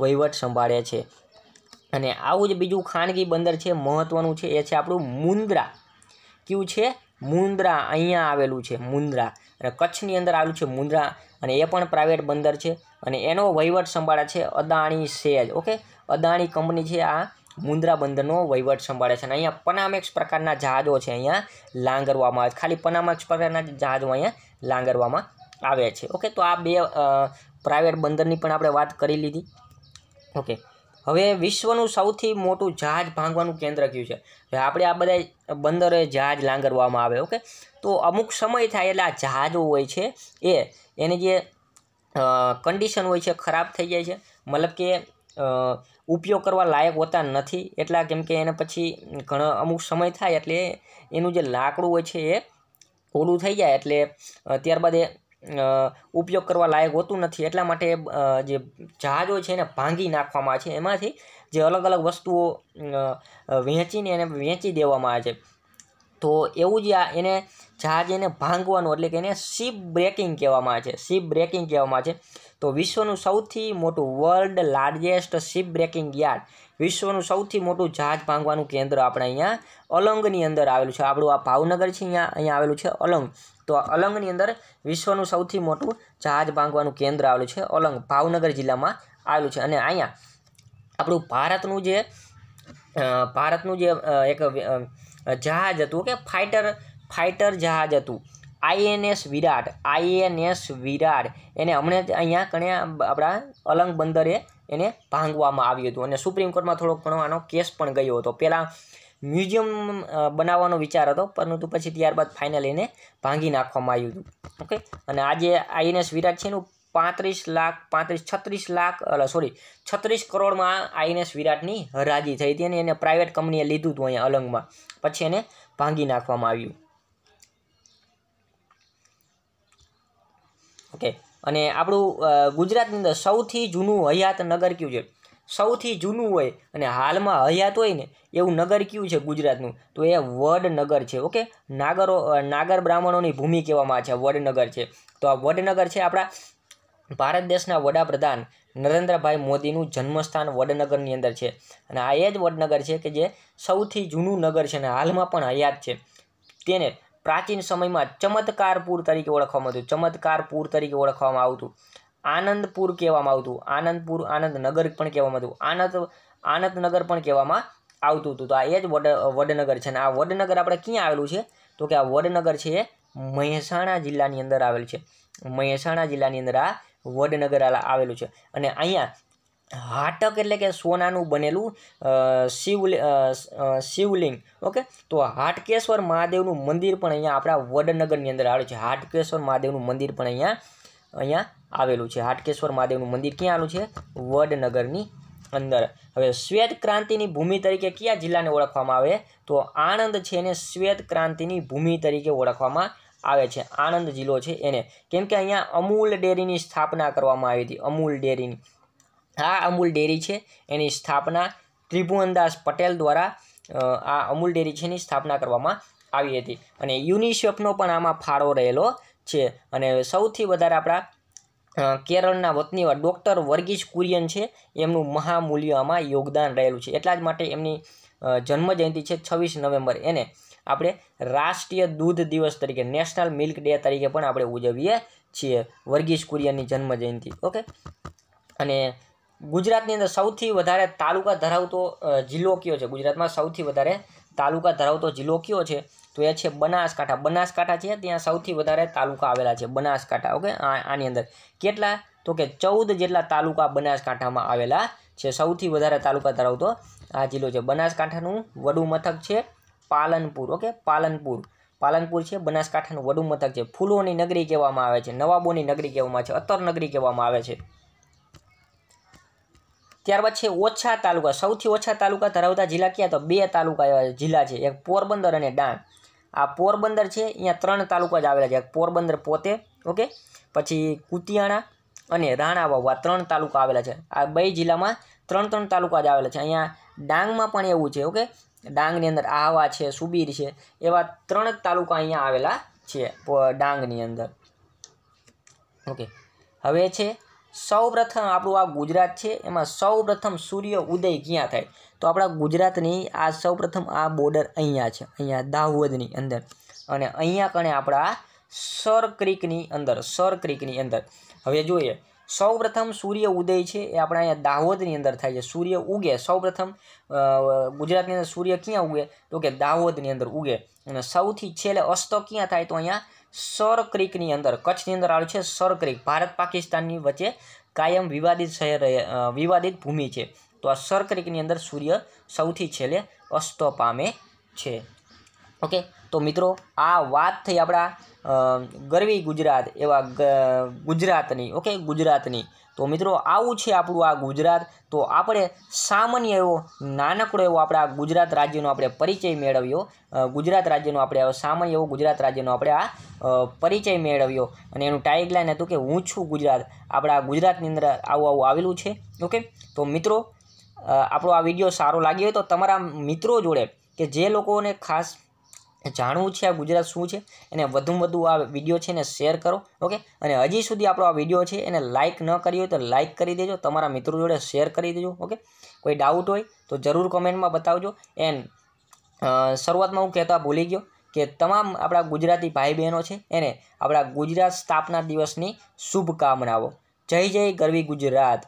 વહીવટ સંભાળે છે અને આવું જ બીજું ખાનગી બંદર છે મહત્ત્વનું છે એ છે આપણું મુન્દ્રા કયું છે મુન્દ્રા અહીંયા આવેલું છે મુન્દ્રા અને કચ્છની અંદર આવેલું છે મુન્દ્રા અને એ પણ પ્રાઇવેટ બંદર છે અને એનો વહીવટ સંભાળે છે અદાણી સેજ ઓકે અદાણી કંપની છે આ મુન્દ્રા બંદરનો વહીવટ સંભાળે છે અને અહીંયા પનામેક્સ પ્રકારના જહાજો છે અહીંયા લાંગરવામાં આવે છે ખાલી પનામેક્સ પ્રકારના જહાજો અહીંયા લાંગરવામાં આવે છે ઓકે તો આ બે પ્રાઇવેટ બંદરની પણ આપણે વાત કરી લીધી ઓકે હવે વિશ્વનું સૌથી મોટું જહાજ ભાંગવાનું કેન્દ્ર કયું છે હવે આપણે આ બધા બંદરે જહાજ લાંગરવામાં આવે ઓકે તો અમુક સમય થાય એટલે આ જહાજો હોય છે એ એની જે કન્ડિશન હોય છે ખરાબ થઈ જાય છે મતલબ કે ઉપયોગ કરવા લાયક હોતા નથી એટલા કેમ કે એને પછી ઘણો અમુક સમય થાય એટલે એનું જે લાકડું હોય છે એ ઓલું થઈ જાય એટલે ત્યારબાદ એ ઉપયોગ કરવા લાયક હોતું નથી એટલા માટે જે જહાજો છે એને ભાંગી નાખવામાં આવે છે એમાંથી જે અલગ અલગ વસ્તુઓ વહેંચીને એને વહેંચી દેવામાં આવે છે તો એવું જ આ એને જહાજ એને ભાંગવાનું એટલે કે એને શિપ બ્રેકિંગ કહેવામાં આવે છે શિપ બ્રેકિંગ કહેવામાં આવે છે તો વિશ્વનું સૌથી મોટું world largest ship breaking yard વિશ્વનું સૌથી મોટું જહાજ ભાંગવાનું કેન્દ્ર આપણે અહીંયા અલંગની અંદર આવેલું છે આપણું આ ભાવનગર છે અહીંયા અહીંયા આવેલું છે અલંગ તો અલંગની અંદર વિશ્વનું સૌથી મોટું જહાજ ભાંગવાનું કેન્દ્ર આવેલું છે અલંગ ભાવનગર જિલ્લામાં આવેલું છે અને અહીંયા આપણું ભારતનું જે ભારતનું જે એક જહાજ હતું કે ફાઇટર ફાઇટર જહાજ હતું આઈએનએસ વિરાટ આઈએનએસ વિરાટ એને હમણાં જ અહીંયા કણ્યા આપણા અલંગ બંદરે એને ભાંગવામાં આવ્યું હતું અને સુપ્રીમ કોર્ટમાં થોડોક ઘણો કેસ પણ ગયો હતો પહેલાં મ્યુઝિયમ બનાવવાનો વિચાર હતો પરંતુ પછી ત્યારબાદ ફાઇનલ એને ભાંગી નાખવામાં આવ્યું હતું ઓકે અને આજે આઈએનએસ વિરાટ છે એનું પાંત્રીસ લાખ પાંત્રીસ છત્રીસ લાખ સોરી છત્રીસ કરોડમાં આઈએનએસ વિરાટની હરાજી થઈ હતી અને એને પ્રાઇવેટ કંપનીએ લીધું હતું અહીંયા અલંગમાં પછી એને ભાંગી નાખવામાં આવ્યું ઓકે અને આપણું ગુજરાતની અંદર સૌથી જૂનું હયાત નગર કયું છે સૌથી જૂનું હોય અને હાલમાં હયાત હોય ને એવું નગર કયું છે ગુજરાતનું તો એ વડનગર છે ઓકે નાગરો નાગર બ્રાહ્મણોની ભૂમિ કહેવામાં છે વડનગર છે તો આ વડનગર છે આપણા ભારત દેશના વડાપ્રધાન નરેન્દ્રભાઈ મોદીનું જન્મસ્થાન વડનગરની અંદર છે અને આ એ જ વડનગર છે કે જે સૌથી જૂનું નગર છે અને હાલમાં પણ હયાત છે તેને પ્રાચીન સમયમાં ચમત્કારપુર તરીકે ઓળખવામાં આવતું ચમત્કારપુર તરીકે ઓળખવામાં આવતું આનંદપુર કહેવામાં આવતું આનંદપુર આનંદનગર પણ કહેવામાં આવતું આનંદ આનંદનગર પણ કહેવામાં આવતું હતું તો આ એ જ વડ વડનગર છે અને આ વડનગર આપણે ક્યાં આવેલું છે તો કે આ વડનગર છે એ મહેસાણા જિલ્લાની અંદર આવેલ છે મહેસાણા જિલ્લાની અંદર આ વડનગર આવેલું છે અને અહીંયા હાટક એટલે કે સોનાનું બનેલું શિવ શિવલિંગ ઓકે તો હાટકેશ્વર મહાદેવનું મંદિર પણ અહીંયા આપણા વડનગરની અંદર આવેલું છે હાટકેશ્વર મહાદેવનું મંદિર પણ અહીંયા અહીંયા આવેલું છે હાટકેશ્વર મહાદેવનું મંદિર ક્યાં આવેલું છે વડનગરની અંદર હવે શ્વેત ક્રાંતિની ભૂમિ તરીકે કયા જિલ્લાને ઓળખવામાં આવે તો આણંદ છે એને શ્વેત ક્રાંતિની ભૂમિ તરીકે ઓળખવામાં આવે છે આણંદ જિલ્લો છે એને કેમ કે અહીંયા અમૂલ ડેરીની સ્થાપના કરવામાં આવી હતી અમૂલ ડેરીની આ અમૂલ ડેરી છે એની સ્થાપના ત્રિભુવનદાસ પટેલ દ્વારા આ અમૂલ ડેરી છે એની સ્થાપના કરવામાં આવી હતી અને યુનિસેફનો પણ આમાં ફાળો રહેલો છે અને સૌથી વધારે આપણા કેરળના વતની ડૉક્ટર વર્ગીસ કુરિયન છે એમનું મહામૂલ્ય આમાં યોગદાન રહેલું છે એટલા જ માટે એમની જન્મજયંતિ છે છવ્વીસ નવેમ્બર એને આપણે રાષ્ટ્રીય દૂધ દિવસ તરીકે નેશનલ મિલ્ક ડે તરીકે પણ આપણે ઉજવીએ છીએ વર્ગીસ કુરિયનની જન્મજયંતિ ઓકે અને ગુજરાતની અંદર સૌથી વધારે તાલુકા ધરાવતો જિલ્લો કયો છે ગુજરાતમાં સૌથી વધારે તાલુકા ધરાવતો જિલ્લો કયો છે તો એ છે બનાસકાંઠા બનાસકાંઠા છે ત્યાં સૌથી વધારે તાલુકા આવેલા છે બનાસકાંઠા ઓકે આની અંદર કેટલા તો કે ચૌદ જેટલા તાલુકા બનાસકાંઠામાં આવેલા છે સૌથી વધારે તાલુકા ધરાવતો આ જિલ્લો છે બનાસકાંઠાનું વડુ મથક છે પાલનપુર ઓકે પાલનપુર પાલનપુર છે બનાસકાંઠાનું વડુ મથક છે ફૂલોની નગરી કહેવામાં આવે છે નવાબોની નગરી કહેવામાં છે અત્તર નગરી કહેવામાં આવે છે ત્યારબાદ છે ઓછા તાલુકા સૌથી ઓછા તાલુકા ધરાવતા જિલ્લા ક્યાં તો બે તાલુકા એવા જિલ્લા છે એક પોરબંદર અને ડાંગ આ પોરબંદર છે અહીંયા ત્રણ તાલુકા જ આવેલા છે એક પોરબંદર પોતે ઓકે પછી કુતિયાણા અને રાણાવાવ આ ત્રણ તાલુકા આવેલા છે આ બે જિલ્લામાં ત્રણ ત્રણ તાલુકા જ આવેલા છે અહીંયા ડાંગમાં પણ એવું છે ઓકે ડાંગની અંદર આહવા છે સુબીર છે એવા ત્રણ તાલુકા અહીંયા આવેલા છે ડાંગની અંદર ઓકે હવે છે સૌપ્રથમ આપણું આ ગુજરાત છે એમાં સૌપ્રથમ સૂર્ય ઉદય ક્યાં થાય તો આપણા ગુજરાતની આ સૌપ્રથમ આ બોર્ડર અહીંયા છે અહીંયા દાહોદની અંદર અને અહીંયા કણે આપણા સર ક્રિકની અંદર સર ક્રિકની અંદર હવે જોઈએ સૌપ્રથમ સૂર્ય ઉદય છે એ આપણા અહીંયા દાહોદની અંદર થાય છે સૂર્ય ઉગે સૌપ્રથમ ગુજરાતની અંદર સૂર્ય ક્યાં ઉગે તો કે દાહોદની અંદર ઉગે અને સૌથી છેલ્લે અસ્ત ક્યાં થાય તો અહીંયા સોર ક્રિકની અંદર કચ્છની અંદર આવેલું છે સોર ક્રિક ભારત પાકિસ્તાનની વચ્ચે કાયમ વિવાદિત શહેર વિવાદિત ભૂમિ છે તો આ સર ક્રિકની અંદર સૂર્ય સૌથી છેલ્લે અસ્ત પામે છે ઓકે તો મિત્રો આ વાત થઈ આપણા ગરવી ગુજરાત એવા ગુજરાતની ઓકે ગુજરાતની તો મિત્રો આવું છે આપણું આ ગુજરાત તો આપણે સામાન્ય એવો નાનકડો એવો આપણે આ ગુજરાત રાજ્યનો આપણે પરિચય મેળવ્યો ગુજરાત રાજ્યનો આપણે સામાન્ય એવો ગુજરાત રાજ્યનો આપણે આ પરિચય મેળવ્યો અને એનું ટાઈગલાઇન હતું કે હું છું ગુજરાત આપણા ગુજરાતની અંદર આવું આવું આવેલું છે ઓકે તો મિત્રો આપણો આ વિડીયો સારો લાગ્યો હોય તો તમારા મિત્રો જોડે કે જે લોકોને ખાસ જાણવું છે આ ગુજરાત શું છે એને વધુમાં વધુ આ વિડીયો છે એને શેર કરો ઓકે અને હજી સુધી આપણો આ વિડીયો છે એને લાઇક ન કરી હોય તો લાઇક કરી દેજો તમારા મિત્રો જોડે શેર કરી દેજો ઓકે કોઈ ડાઉટ હોય તો જરૂર કોમેન્ટમાં બતાવજો એન્ડ શરૂઆતમાં હું કહેતા ભૂલી ગયો કે તમામ આપણા ગુજરાતી ભાઈ બહેનો છે એને આપણા ગુજરાત સ્થાપના દિવસની શુભકામનાઓ જય જય ગરવી ગુજરાત